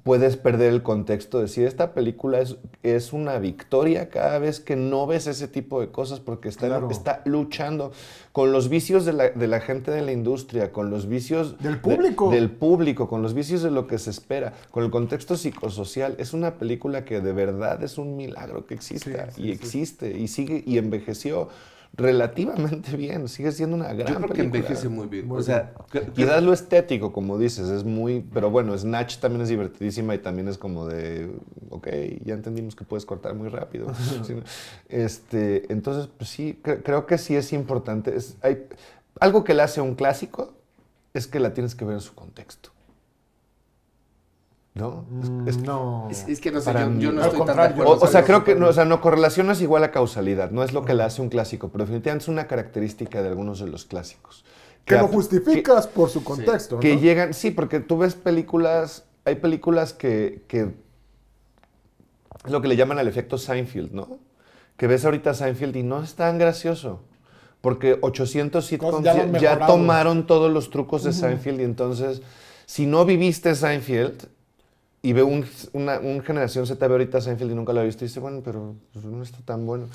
puedes perder el contexto de si esta película es, es una victoria cada vez que no ves ese tipo de cosas porque está, está luchando con los vicios de la, de la, gente de la industria, con los vicios del público. con los vicios de lo que se espera, con el contexto psicosocial. Es una película que de verdad es un milagro que exista y existe y sigue y envejeció relativamente (laughs) bien. Sigue siendo una gran Yo creo que envejece muy bien. o sea, lo estético, como dices, es muy... Pero bueno, Snatch también es divertidísima y también es como de... Ok, ya entendimos que puedes cortar muy rápido. (laughs) este, entonces, pues sí, creo que sí es importante. Es, hay, algo que le hace un clásico es que la tienes que ver en su contexto. Mm, ¿No? Es, Es, que no sé, yo, no estoy tan de O, sea, creo que no, o sea, no, correlación es igual a causalidad, no es lo que le hace un clásico, pero definitivamente es una característica de algunos de los clásicos. Que, lo justificas por su contexto. Que llegan, sí, porque tú ves películas, hay películas que, es lo que le llaman al efecto Seinfeld, ¿no? Que ves ahorita Seinfeld y no es tan gracioso porque 800 sitcoms ya, ya, tomaron todos los trucos de Seinfeld y entonces, si no viviste Seinfeld, y veo un, una, un generación Z ve ahorita Seinfeld y nunca lo he visto y dice, bueno, pero pues, no está tan bueno.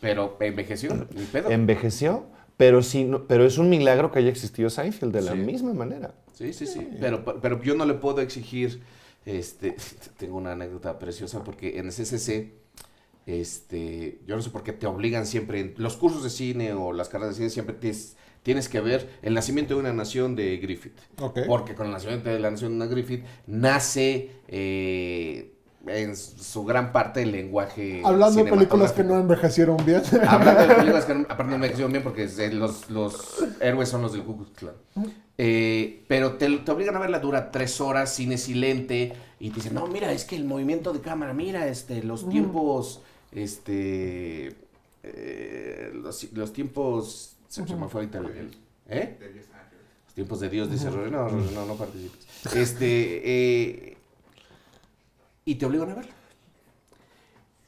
Pero envejeció, ni pedo. Envejeció, pero, sí, no, pero es un milagro que haya existido Seinfeld de la misma manera. Sí, sí, sí, Pero, pero yo no le puedo exigir, este, (laughs) tengo una anécdota preciosa porque en SCC, este, yo no sé por qué te obligan siempre, los cursos de cine o las carreras de cine siempre tienes tienes que ver el nacimiento de una nación de Griffith. Porque con el nacimiento de la nación de una Griffith nace eh, en su gran parte el lenguaje. Hablando de películas que no envejecieron bien. (laughs) Hablando de películas que no, (laughs) envejecieron bien porque eh, los, los héroes son los del Ku Klux Klan. Eh, pero te, obligan a verla, dura tres horas, cine silente, y te dicen, no, mira, es que el movimiento de cámara, mira, este, los tiempos, este, eh, los, los, tiempos se, me fue ahorita el... ¿Eh? Los tiempos de Dios, dice No, no, no participes. (laughs) Este, eh, y te obligan a verlo.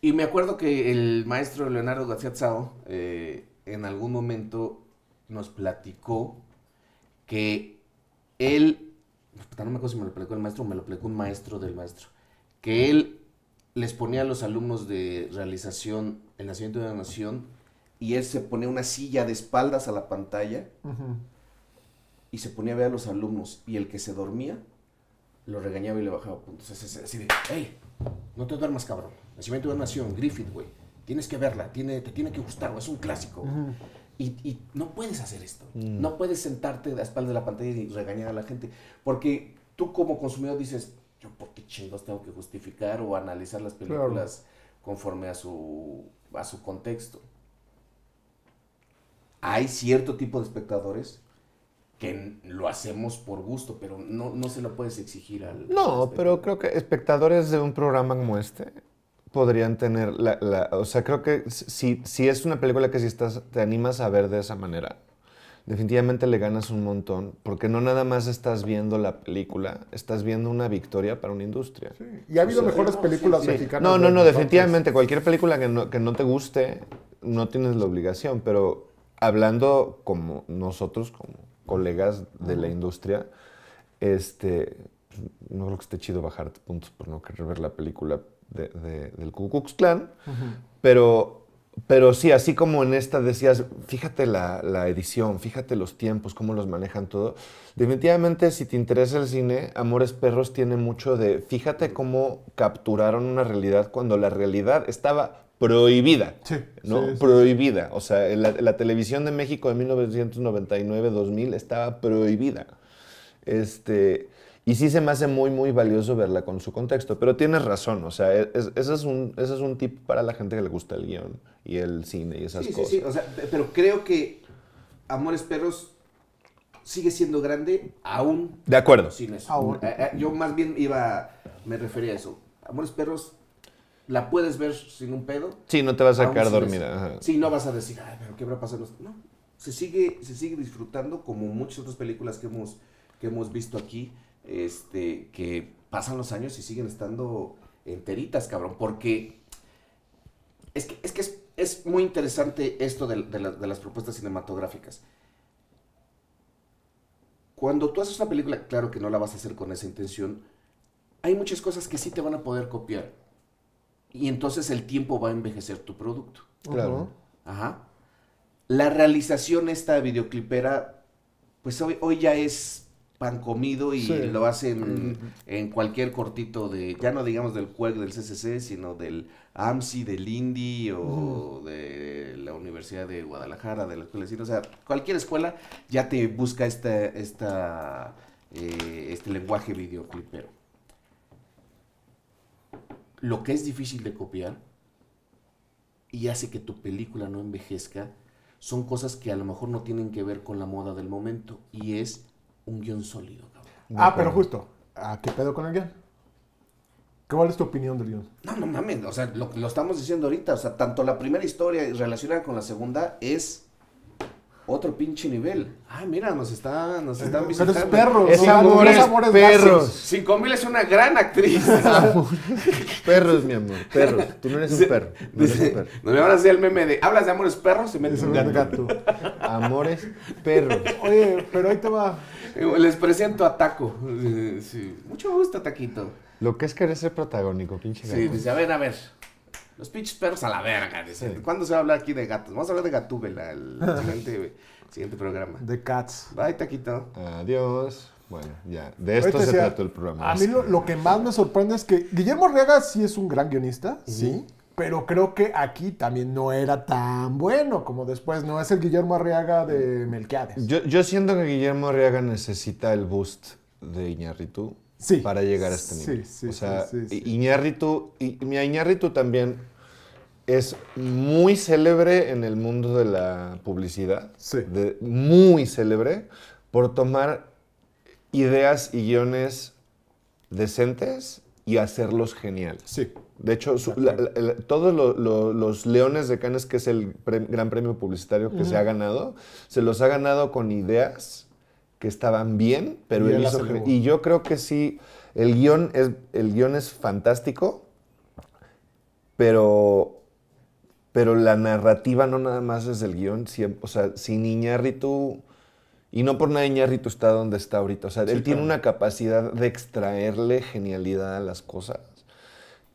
Y me acuerdo que el maestro Leonardo García Tsao eh, en algún momento nos platicó que él, no me acuerdo si me lo platicó el maestro o me lo platicó un maestro del maestro, que él les ponía a los alumnos de realización El Nacimiento de la Nación y él se ponía una silla de espaldas a la pantalla y se ponía a ver a los alumnos y el que se dormía lo regañaba y le bajaba puntos. Así, de, hey, no te duermas, cabrón. Nacimiento de Nación, Griffith, güey. Tienes que verla, tiene, te tiene que gustar, Es un clásico. y, no puedes hacer esto. Mm. No puedes sentarte a la espalda de la pantalla y regañar a la gente. Porque tú como consumidor dices, yo por qué chingos tengo que justificar o analizar las películas conforme a su, a su contexto hay cierto tipo de espectadores que lo hacemos por gusto, pero no, no se lo puedes exigir al... No, pero creo que espectadores de un programa como este podrían tener la... o sea, creo que si, si es una película que si estás, te animas a ver de esa manera, definitivamente le ganas un montón, porque no nada más estás viendo la película, estás viendo una victoria para una industria. Sí. Y ha habido mejores películas mexicanas. No, no, no, definitivamente, cualquier película que que no te guste, no tienes la obligación, pero hablando como nosotros, como colegas de la industria, este, pues, no creo que esté chido bajarte puntos por no querer ver la película del Ku Klux pero pero sí, así como en esta decías, fíjate la, la, edición, fíjate los tiempos, cómo los manejan todo. Definitivamente, si te interesa el cine, Amores Perros tiene mucho de, fíjate cómo capturaron una realidad cuando la realidad estaba prohibida. Sí, ¿no? prohibida. O sea, la, televisión de México de 1999-2000 estaba prohibida. Este, y sí se me hace muy, muy valioso verla con su contexto. Pero tienes razón, o sea, ese, es un, ese es un tip para la gente que le gusta el guión y el cine y esas cosas. Sí, sí, o pero creo que Amores Perros sigue siendo grande aún. De acuerdo. Sin eso. Eh, eh, yo más bien iba, me refería a eso. Amores Perros la puedes ver sin un pedo. Sí, no te vas a quedar dormida. Sí, no vas a decir, ay, pero ¿qué habrá pasado? No, se sigue, se sigue disfrutando como muchas otras películas que hemos, que hemos visto aquí, este, que pasan los años y siguen estando enteritas, cabrón, porque es que es, muy interesante esto de las propuestas cinematográficas. Cuando tú haces una película, claro que no la vas a hacer con esa intención, hay muchas cosas que sí te van a poder copiar y entonces el tiempo va a envejecer tu producto. Claro. Ajá. La realización esta videoclipera, pues hoy, hoy ya es pan comido y lo hacen en cualquier cortito de, ya no digamos del Cueg del CCC, sino del AMSI, del INDI o de la Universidad de Guadalajara, de la Escuela de Cine. O sea, cualquier escuela ya te busca esta, esta, eh, este lenguaje videoclipero lo que es difícil de copiar y hace que tu película no envejezca son cosas que a lo mejor no tienen que ver con la moda del momento y es un guión sólido. Ah, pero justo, ¿a qué pedo con el guión? ¿Cuál es tu opinión del guión? No, no mames, o sea, lo, lo estamos diciendo ahorita, o sea, tanto la primera historia relacionada con la segunda es otro pinche nivel. Ah, mira, nos, está, nos están visitando. Pero es perros, es amores, perros. Cinco mil es una gran actriz. (laughs) Ah. perros, mi amor, perros. Tú no eres un perro. No me van a hacer el meme de, hablas de amores perros y metes un gato. gato. (laughs) Amores perros. Oye, pero ahí te va. Eh, les presento a Taco. Eh, Mucho gusto, Taquito. Lo que es querer ser protagónico, pinche gato. Sí, dice, a ver, a ver. Los pinches perros a la verga. Dice. ¿Cuándo se va a hablar aquí de gatos? Vamos a hablar de Gatúbela el (laughs) siguiente, programa. De Cats. Bye, Taquito. Adiós. Bueno, ya. De esto se el programa. A mí lo, que más me sorprende es que Guillermo Arriaga sí es un gran guionista, sí. Pero creo que aquí también no era tan bueno como después. No es el Guillermo Arriaga de Melquiades. Yo, yo siento que Guillermo Arriaga necesita el boost de Iñarritu para llegar a este nivel. Sí, sí, o sea, Iñárritu, Iñárritu también es muy célebre en el mundo de la publicidad. De, muy célebre por tomar ideas y guiones decentes y hacerlos geniales. Sí. De hecho, todos los Leones de Cannes, que es el gran premio publicitario que se ha ganado, se los ha ganado con ideas estaban bien, pero y yo creo que sí, el guión es, el guión es fantástico, pero, pero la narrativa no nada más es el guión. Si, o sea, sin Iñárritu... Y no por nada Iñárritu está donde está ahorita. O sea, él tiene una capacidad de extraerle genialidad a las cosas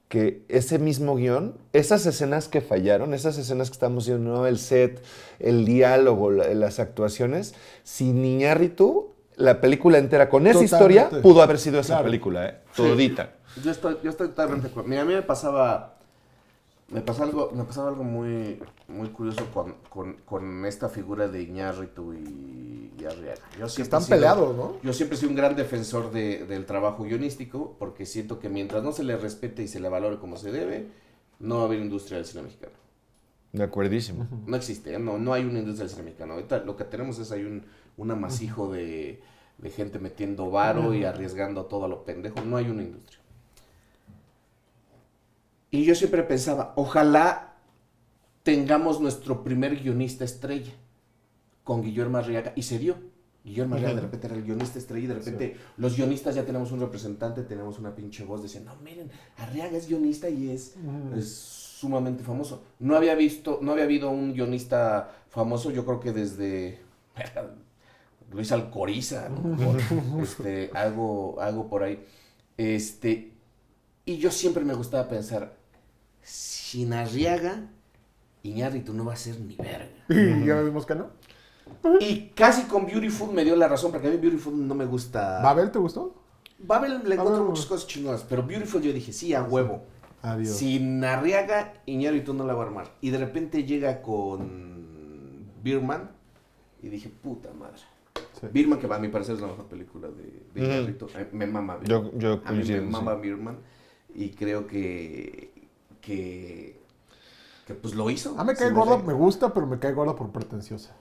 que ese mismo guión, esas escenas que fallaron, esas escenas que estamos viendo, el set, el diálogo, las actuaciones, sin tú, la película entera con esa historia pudo haber sido esa película, ¿eh? todita. Yo, estoy, yo totalmente Mira, a mí me pasaba me pasó algo, me pasaba algo muy, muy curioso con, con, esta figura de Iñárritu y, y Arriaga. están peleados, ¿no? Yo siempre soy un gran defensor de, del trabajo guionístico, porque siento que mientras no se le respete y se le valore como se debe, no va a haber industria del cine mexicano. De acuerdísimo. No existe, ¿eh? no, no hay una industria del cine mexicano. Ahorita lo que tenemos es hay un, amasijo de, de gente metiendo varo y arriesgando todo a lo pendejo. No hay una industria. Y yo siempre pensaba, ojalá tengamos nuestro primer guionista estrella con Guillermo Arriaga. Y se dio. Guillermo Arriaga de repente era el guionista estrella y de repente los guionistas ya tenemos un representante, tenemos una pinche voz. Decían, no, miren, Arriaga es guionista y es, sumamente famoso. No había visto, no había habido un guionista famoso, yo creo que desde... Luis Alcoriza, este, algo, algo por ahí. Este, y yo siempre me gustaba pensar, sin Arriaga, Iñárritu no va a ser ni verga. (laughs) Y ya vimos que no. Y casi con Beautiful me dio la razón, porque a mí Beautiful no me gusta. ¿Babel te gustó? Babel le encontró muchas cosas chingonas, pero Beautiful yo dije, sí, a huevo. Adiós. Sin Arriaga, Iñárritu no la va a armar. Y de repente llega con Birman y dije, puta madre. Birman, que a mi parecer es la mejor película de, de Me mama Yo, a me mama Birman. Y creo que que, que pues lo hizo. Ah, me cae gorda, me gusta, pero me cae gorda por pretenciosa.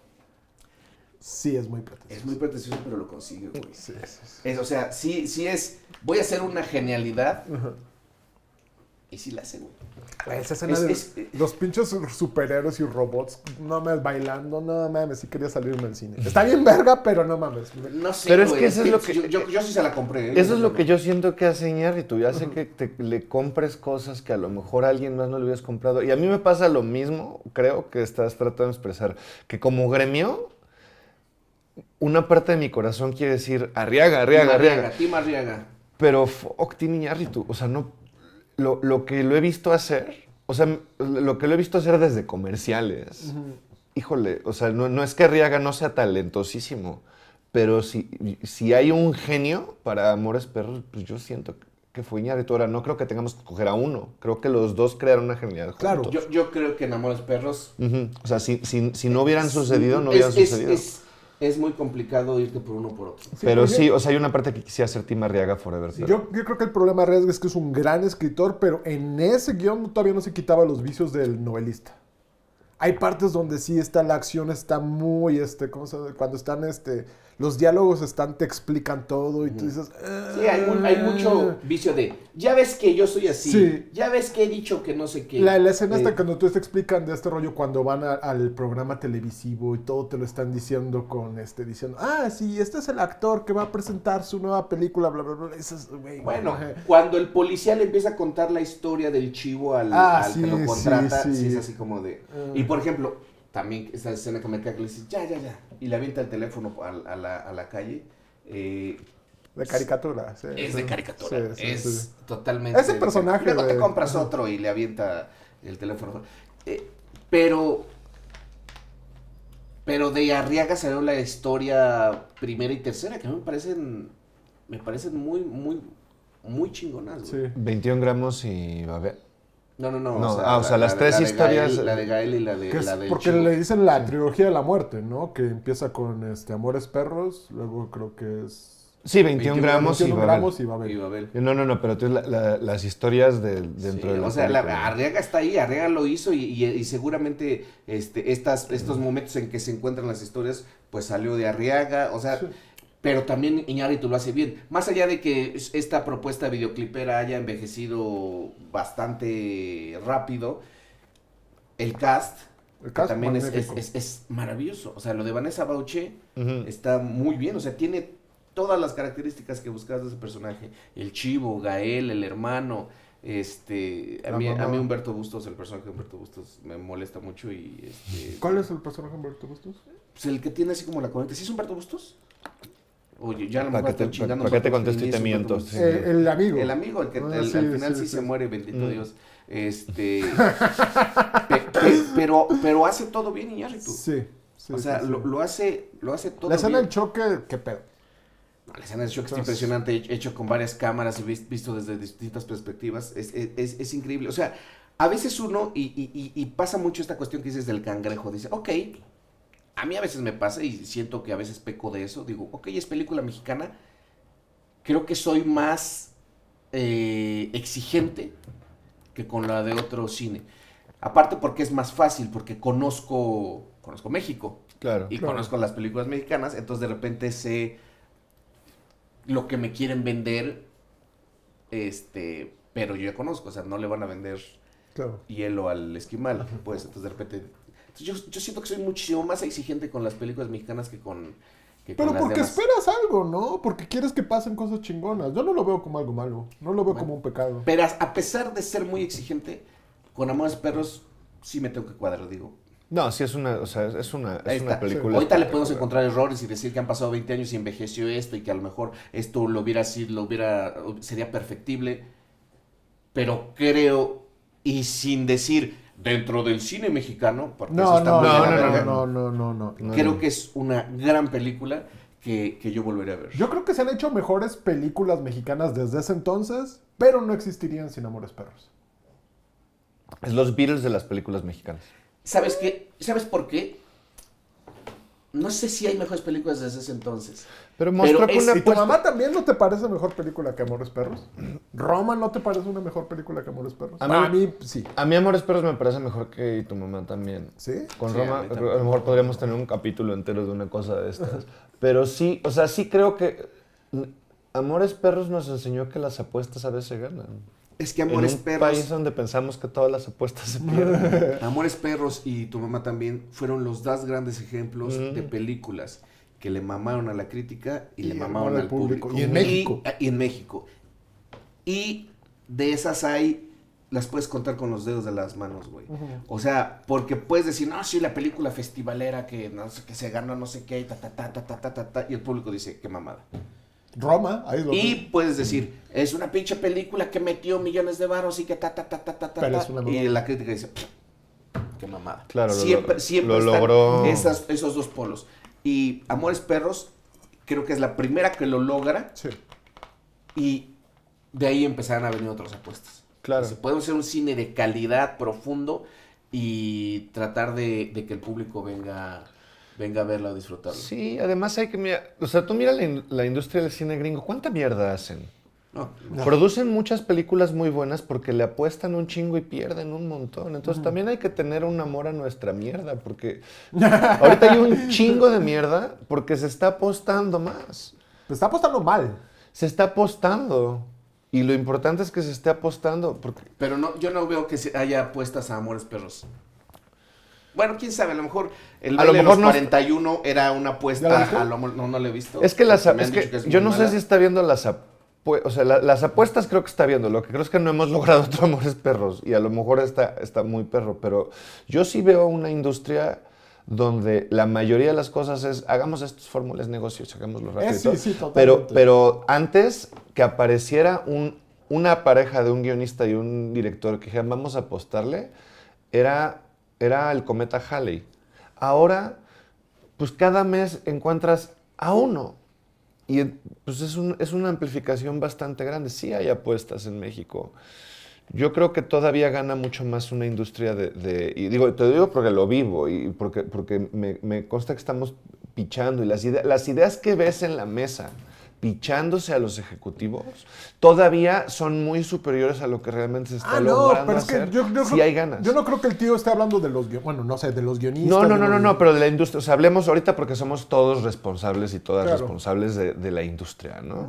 Sí, es muy pretenciosa. Es muy pretenciosa, pero lo consigue, güey. Sí, Es, o sea, sí, es. Voy a hacer una genialidad, y sí la hacen? Eh, los pinches superhéroes y robots, no mames, bailando, no mames, sí quería salirme al cine. Está bien verga, pero no mames. No sé, pero es que eso es, lo que... Eh, yo, sí se la compré. Eh, eso es lo que yo siento que hace Iñárritu, hace que te, le compres cosas que a lo mejor alguien más no le hubieras comprado. Y a mí me pasa lo mismo, creo que estás tratando de expresar, que como gremio una parte de mi corazón quiere decir Arriaga, Arriaga, Arriaga. Tim Arriaga. Pero fuck, Tim Iñárritu. O sea, no lo, lo, que lo he visto hacer, o sea, lo que lo he visto hacer desde comerciales, híjole, o sea, no, no, es que Riaga no sea talentosísimo, pero si, si hay un genio para Amores Perros, pues yo siento que fue Iñárritu. Ahora, no creo que tengamos que coger a uno, creo que los dos crearon una genialidad Claro, yo, creo que en Amores Perros... O sea, si, si, si no eh, hubieran sucedido, no hubieran sucedido es muy complicado irte por uno por otro. pero pues sí, o sea, hay una parte que quisiera hacer Tim Arriaga Forever. Sí, yo, yo, creo que el problema de Arriaga es que es un gran escritor, pero en ese guión todavía no se quitaba los vicios del novelista. Hay partes donde sí está la acción, está muy, este, ¿cómo se Cuando están, este, los diálogos están, te explican todo y tú dices... sí, hay, mucho ah". vicio de, ya ves que yo soy así, ya ves que he dicho que no sé qué. La, escena está eh. cuando tú te explican de este rollo cuando van al programa televisivo y todo te lo están diciendo con este, diciendo, ah, sí, este es el actor que va a presentar su nueva película, bla, bla, bla. bueno, cuando el policía le empieza a contar la historia del chivo al, ah, que lo contrata, sí, es así como de... Ah. Y por ejemplo, también esa escena que me cae que le dice, ya, ya, ya, y le avienta el teléfono a, la, a la, calle. Eh, de caricatura. Sí, es de caricatura. es totalmente. Ese personaje. Luego te compras otro y le avienta el teléfono. Eh, pero. Pero de Arriaga salió la historia primera y tercera, que a me parecen. Me parecen muy, muy, muy chingonas, 21 gramos y va a ver no, no, no. o sea, ah, o sea, las tres historias. la de Gael y la de. porque le dicen la trilogía de la muerte, ¿no? Que empieza con este Amores Perros, luego creo que es. Sí, 21, gramos, y, Babel. Eh, no, no, no, pero las historias de, dentro de la. O sea, Arriaga está ahí, Arriaga lo hizo y, seguramente este, estos momentos en que se encuentran las historias, pues salió de Arriaga. O sea, pero también Iñárritu lo hace bien. Más allá de que esta propuesta videoclipera haya envejecido bastante rápido, el cast, también es, maravilloso. O sea, lo de Vanessa Bauche está muy bien. O sea, tiene todas las características que buscas de ese personaje. El chivo, Gael, el hermano. Este, a mí, a mí, Humberto Bustos, el personaje de Humberto Bustos me molesta mucho y este... ¿Cuál es el personaje de Humberto Bustos? Pues el que tiene así como la corriente. ¿Sí es Humberto Bustos? Oye, ya no me chingando. ¿Para qué te contesto y te miento? Eh, el, amigo. El amigo, el que al final sí, se muere, bendito mm. Dios. (laughs) Este. pero, pero hace todo bien, Iñárritu. Sí. sí o sea, lo, hace, lo hace todo bien. La escena del choque, qué pedo. No, la escena del choque impresionante, hecho con varias cámaras y visto desde distintas perspectivas. Es, es, increíble. O sea, a veces uno, y, y pasa mucho esta cuestión que dices del cangrejo, dice, ok, a mí a veces me pasa y siento que a veces peco de eso. Digo, ok, es película mexicana. Creo que soy más eh, exigente que con la de otro cine. Aparte porque es más fácil, porque conozco, conozco México. Claro. Y conozco las películas mexicanas, entonces de repente sé lo que me quieren vender, este, pero yo ya conozco, o sea, no le van a vender hielo al esquimal, pues, entonces de repente yo, siento que soy muchísimo más exigente con las películas mexicanas que con, pero porque esperas algo, ¿no? Porque quieres que pasen cosas chingonas. Yo no lo veo como algo malo, no lo veo como un pecado. Pero a pesar de ser muy exigente, con Amores Perros sí me tengo que cuadrar, digo. No, sí es una, o sea, es una, película. Ahorita le podemos encontrar errores y decir que han pasado 20 años y envejeció esto y que a lo mejor esto lo hubiera sido, lo hubiera, sería perfectible. Pero creo, y sin decir, dentro del cine mexicano, porque no, está no, no, no, no, no, no, Creo que es una gran película que, yo volvería a ver. Yo creo que se han hecho mejores películas mexicanas desde ese entonces, pero no existirían sin Amores Perros. Es los Beatles de las películas mexicanas. ¿Sabes qué? ¿Sabes por qué? No sé si hay mejores películas desde ese entonces. Pero, pero una tu mamá también no te parece mejor película que Amores Perros? ¿Roma no te parece una mejor película que Amores Perros? A mí, sí. A mí Amores Perros me parece mejor que tu mamá también. ¿Sí? Con Roma a, a, lo mejor podríamos tener un capítulo entero de una cosa de estas. (laughs) pero sí, o sea, sí creo que Amores Perros nos enseñó que las apuestas a veces ganan. Es que Amores en un país donde pensamos que todas las apuestas se pierden. (laughs) Amores Perros y tu mamá también fueron los dos grandes ejemplos de películas que le mamaron a la crítica y, le mamaron al público. Y en México. Ah, y, en México. Y de esas hay, las puedes contar con los dedos de las manos, güey. O sea, porque puedes decir, no, sí, la película festivalera que, no que se gana no sé qué, y ta, ta, ta, ta, ta, ta, ta, ta, y el público dice, qué mamada. Roma, ahí Y puedes mm. decir, es una pinche película que metió millones de varos y que ta, ta, ta, ta, ta, ta. y la crítica dice, qué mamada. Claro, siempre, lo, siempre logró. esos dos polos. Y Amores Perros, creo que es la primera que lo logra. Sí. Y de ahí empezaron a venir otras apuestas. Claro. podemos hacer un cine de calidad profundo y tratar de que el público venga venga a verla o disfrutarla. Sí, además hay que mirar, o sea, tú mira la, industria del cine gringo, ¿cuánta mierda hacen? No, Producen muchas películas muy buenas porque le apuestan un chingo y pierden un montón. Entonces también hay que tener un amor a nuestra mierda porque (laughs) ahorita hay un chingo de mierda porque se está apostando más. Se está apostando mal. Se está apostando. Y lo importante es que se esté apostando. Porque... Pero no, yo no veo que haya apuestas a amores perros. Bueno, quién sabe, a lo mejor el 41 era una apuesta. A lo no, no le he visto. Es que, las, es yo no sé si está viendo las apuestas. O sea, las apuestas creo que está viendo. Lo que creo es que no hemos (laughs) logrado otro amores perros. Y a lo mejor está, está muy perro. Pero yo sí veo una industria donde la mayoría de las cosas es hagamos estos fórmulas negocios, hagámoslo rápido. Eh, sí, sí, pero, pero antes que apareciera un, una pareja de un guionista y un director que dijeran vamos a apostarle, era era el cometa Halley. Ahora, pues cada mes encuentras a uno. Y pues es, una amplificación bastante grande. Sí hay apuestas en México. Yo creo que todavía gana mucho más una industria de... y digo, te digo porque lo vivo y porque, porque me, consta que estamos pichando y las, las ideas que ves en la mesa pichándose a los ejecutivos, todavía son muy superiores a lo que realmente se está ah, logrando hacer, si hay ganas. Yo no creo que el tío esté hablando de los, bueno, no sé, de los guionistas. No, no, no, no, pero de la industria, hablemos ahorita porque somos todos responsables y todas responsables de, la industria, ¿no?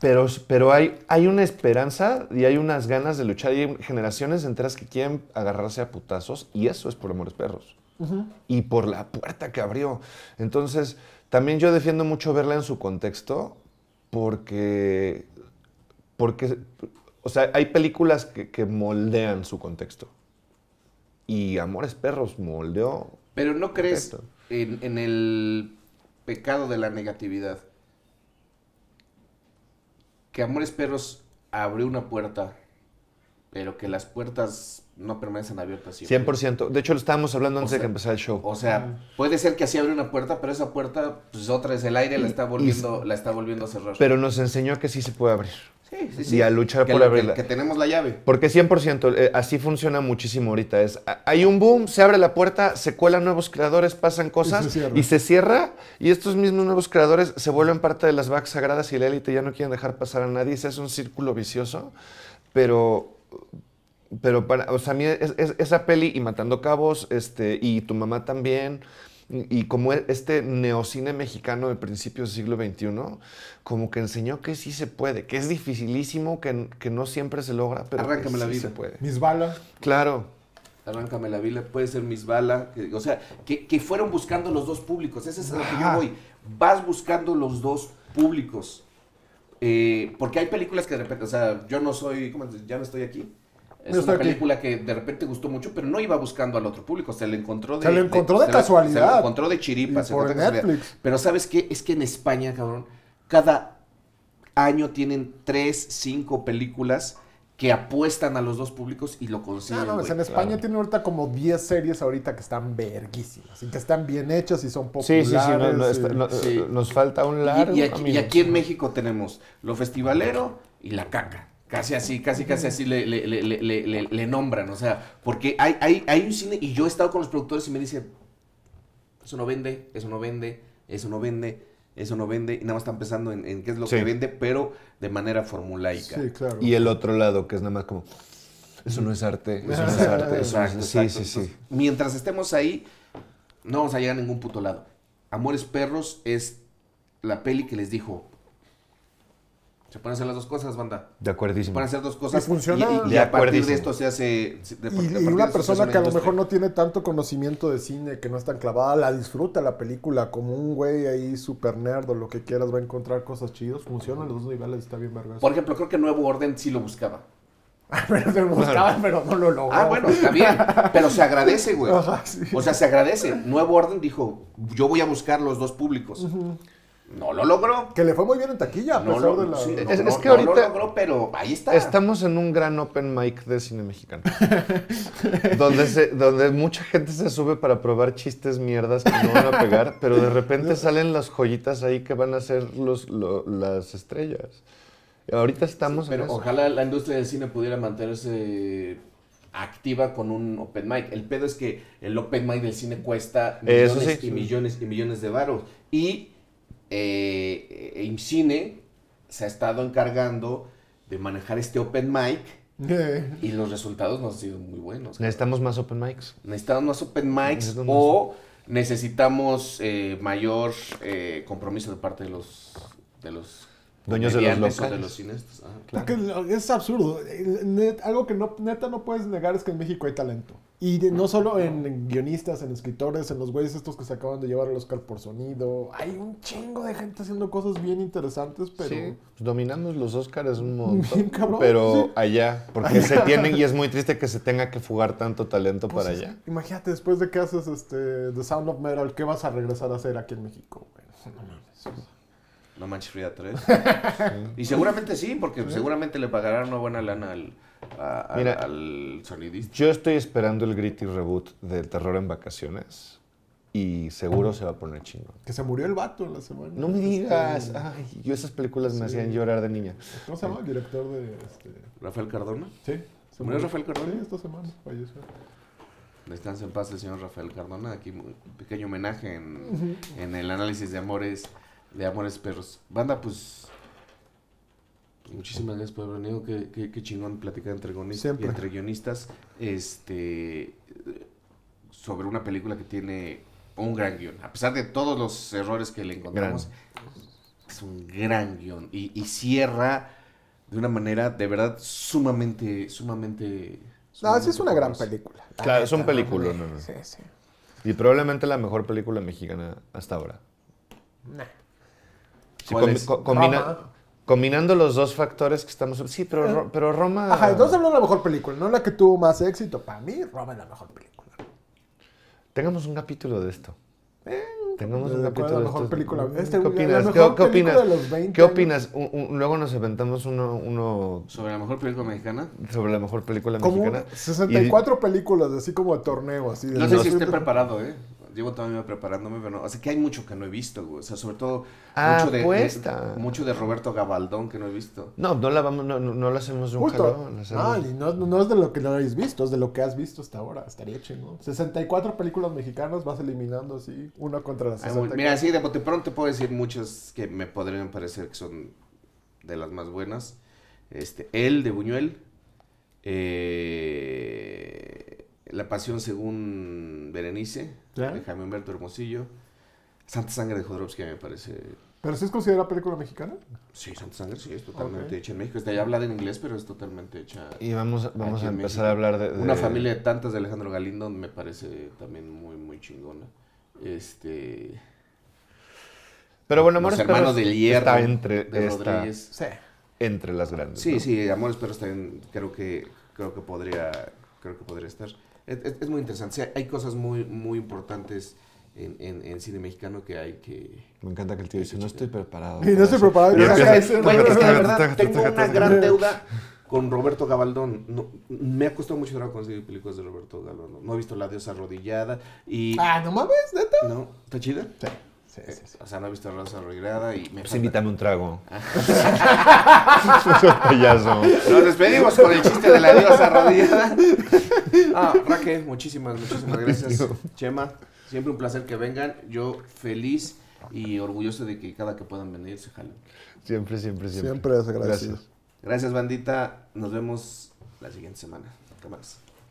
Pero, pero hay, hay una esperanza y hay unas ganas de luchar y hay generaciones enteras que quieren agarrarse a putazos y eso es por Amores Perros. Y por la puerta que abrió. Entonces, también yo defiendo mucho verla en su contexto porque, porque o sea, hay películas que, moldean su contexto. Y Amores Perros moldeó. Pero no crees en el pecado de la negatividad. Que Amores Perros abrió una puerta pero que las puertas no permanecen abiertas siempre. 100%. De hecho, lo estábamos hablando antes de que empezara el show. O sea, puede ser que así abre una puerta, pero esa puerta, pues otra es el aire, la está volviendo, la está volviendo a cerrar. Pero nos enseñó que sí se puede abrir. Sí, sí, sí. Y a luchar por abrirla. Que, tenemos la llave. Porque 100%, eh, así funciona muchísimo ahorita. Es, hay un boom, se abre la puerta, se cuelan nuevos creadores, pasan cosas y se, cierra. Y estos mismos nuevos creadores se vuelven parte de las vacas sagradas y la élite ya no quieren dejar pasar a nadie. es un círculo vicioso. Pero pero para, o sea, a mí esa peli y Matando Cabos, este, y tu mamá también, y como e, este neocine mexicano de principios del siglo XXI, como que enseñó que sí se puede, que es dificilísimo, que, que no siempre se logra, pero la se puede. Mis balas. Claro. Arráncame la vila, puede ser mis balas. O sea, que, que, fueron buscando los dos públicos. Ese es a lo que yo voy. Vas buscando los dos públicos. Eh, porque hay películas que de repente, o sea, yo no soy, ¿cómo ya no estoy aquí. Es una película que de repente gustó mucho, pero no iba buscando al otro público, se le encontró de... Se encontró de, casualidad. Se le encontró de chiripas por Netflix. Pero ¿sabes qué? Es que en España, cabrón, cada año tienen tres, cinco películas que apuestan a los dos públicos y lo consiguen. Ah, no, no, en España tiene ahorita como 10 series ahorita que están verguísimas y que están bien hechas y son populares. Sí, sí, sí, eh, nos falta un largo. Y, aquí, en México tenemos lo festivalero y la caca. Casi así, casi, casi así le, nombran, o sea, porque hay, hay, hay un cine y yo he estado con los productores y me dicen, eso no vende, eso no vende, eso no vende eso no vende, y nada más están pensando en, qué es lo que vende, pero de manera formulaica. Y el otro lado, que es nada más como, eso no es arte, eso no es arte. Sí, sí, sí. mientras estemos ahí, no vamos a llegar a ningún puto lado. Amores Perros es la peli que les dijo, se pueden hacer las dos cosas, banda. De acuerdo. Se pueden hacer dos cosas. Y Y, a partir de esto se hace. y, una persona que a lo mejor no tiene tanto conocimiento de cine, que no está tan clavada, la disfruta la película. Como un güey ahí super nerd lo que quieras, va a encontrar cosas chidas. Funcionan los dos niveles, está bien vergas. Por ejemplo, creo que Nuevo Orden sí lo buscaba. (laughs) Ah, pero se lo buscaba, pero no lo logró. Ah, bueno, está bien. Pero se agradece, güey. (laughs) O sea, se agradece. Nuevo Orden dijo: Yo voy a buscar los dos públicos. No lo logró. Que le fue muy bien en taquilla, no lo, logró, pero ahí está. Estamos en un gran open mic de cine mexicano. (laughs) donde, se, donde mucha gente se sube para probar chistes mierdas que no van a pegar, pero de repente (laughs) salen las joyitas ahí que van a ser los, las estrellas. Ahorita estamos pero Ojalá la industria del cine pudiera mantenerse activa con un open mic. El pedo es que el open mic del cine cuesta millones y millones y millones de varos. Y eh, IMCINE se ha estado encargando de manejar este open mic (laughs) y los resultados no han sido muy buenos. Necesitamos más open mics. Necesitamos más open mics o necesitamos eh, mayor eh, compromiso de parte de los, de los Dueños de los locales. De los es absurdo. algo que no, neta no puedes negar es que en México hay talento. Y no solo en, guionistas, en escritores, en los güeyes estos que se acaban de llevar al Oscar por sonido. Hay un chingo de gente haciendo cosas bien interesantes, pero... Sí, pues los Oscars un montón. Bien cabrón. Pero allá, porque se tienen y es muy triste que se tenga que fugar tanto talento pues para allá. Imagínate, después de que haces este, The Sound of Metal, ¿qué vas a regresar a hacer aquí en México? Bueno, (laughs) No Manches Frida 3. (laughs) Y seguramente sí, porque seguramente le pagarán una buena lana al, al sonidista. Yo estoy esperando el gritty reboot de Terror en Vacaciones y seguro se va a poner chingón. Que se murió el vato en la semana. No me este, digas. yo esas películas me hacían llorar de niña. ¿Cómo se llama el director de este... Rafael Cardona? Sí. ¿Se murió, Rafael Cardona? Sí, esta semana falleció. Descansa en paz el señor Rafael Cardona. Aquí un pequeño homenaje en, en el análisis de amores de Amores Perros. Banda, pues, pues. muchísimas gracias por haber venido. Qué, chingón platicar entre, guionistas, entre guionistas este, sobre una película que tiene un gran guión. A pesar de todos los errores que le encontramos, es un gran guión. Y, cierra de una manera de verdad sumamente, sumamente. no, es una gran película. Claro, es un película, no, Sí, sí. Y probablemente la mejor película mexicana hasta ahora combinando los dos factores que estamos... Sí, pero, eh. pero Roma... Ajá, entonces no es la mejor película, no la que tuvo más éxito. Para mí, Roma es la mejor película. Tengamos un capítulo de esto. Tengamos un capítulo ¿Qué opinas? ¿Qué, opinas? ¿Qué opinas? luego nos inventamos uno, ¿Sobre la mejor película mexicana? Sobre la mejor película mexicana. 64 películas, así como a torneo. Así no sé si esté preparado, ¿eh? llevo todavía preparándome, pero no, o sea que hay mucho que no he visto, güey. O sea, sobre todo ah, mucho, de, mucho de Roberto Gabaldón que no he visto. No, no la vamos, no, no, lo hacemos un ah, No, no, no, es de lo que no habéis visto, es de lo que has visto hasta ahora. Estaría chingón. 64 películas mexicanas vas eliminando así, una contra la 64. Ah, mira, así de pronto pronto puedo decir muchas que me podrían parecer que son de las más buenas. Este, el de Buñuel. Eh la Pasión según Berenice, de Jaime Humberto Hermosillo. Santa Sangre de Jodorowsky me parece. ¿Pero si es considerada película mexicana? Sí, Santa Sangre sí, es totalmente hecha en México. Está ya hablada en inglés, pero es totalmente hecha. Y vamos, a empezar a hablar de, Una familia de tantas de Alejandro Galindo me parece también muy, muy chingona. Este. Pero bueno, Amores Perros Está entre. Entre las grandes. Sí, sí, Amores Perros también creo que, creo que podría. Creo que podría estar es, es muy interesante. hay cosas muy, muy importantes. En, en, cine mexicano que hay que... Me encanta que el tío dice, no estoy preparado. Y no estoy preparado. Bueno, es que verdad tengo una gran deuda con Roberto Gabaldón. me ha costado mucho trabajo conseguir películas de Roberto Gabaldón. No he visto La diosa arrodillada y... Ah, no mames, neta. No, ¿está chida? Sí. Eh, o sea, no ha visto Rosa Ruigrada y me. Pues invítame un trago. (laughs) (laughs) payaso. Nos despedimos con el chiste de la diosa rodillada. Ah, Raquel, muchísimas, muchísimas gracias. Chema, siempre un placer que vengan. Yo feliz y orgulloso de que cada que puedan venir se jalen. Siempre, siempre, siempre. Siempre Gracias. gracias, bandita. Nos vemos la siguiente semana. más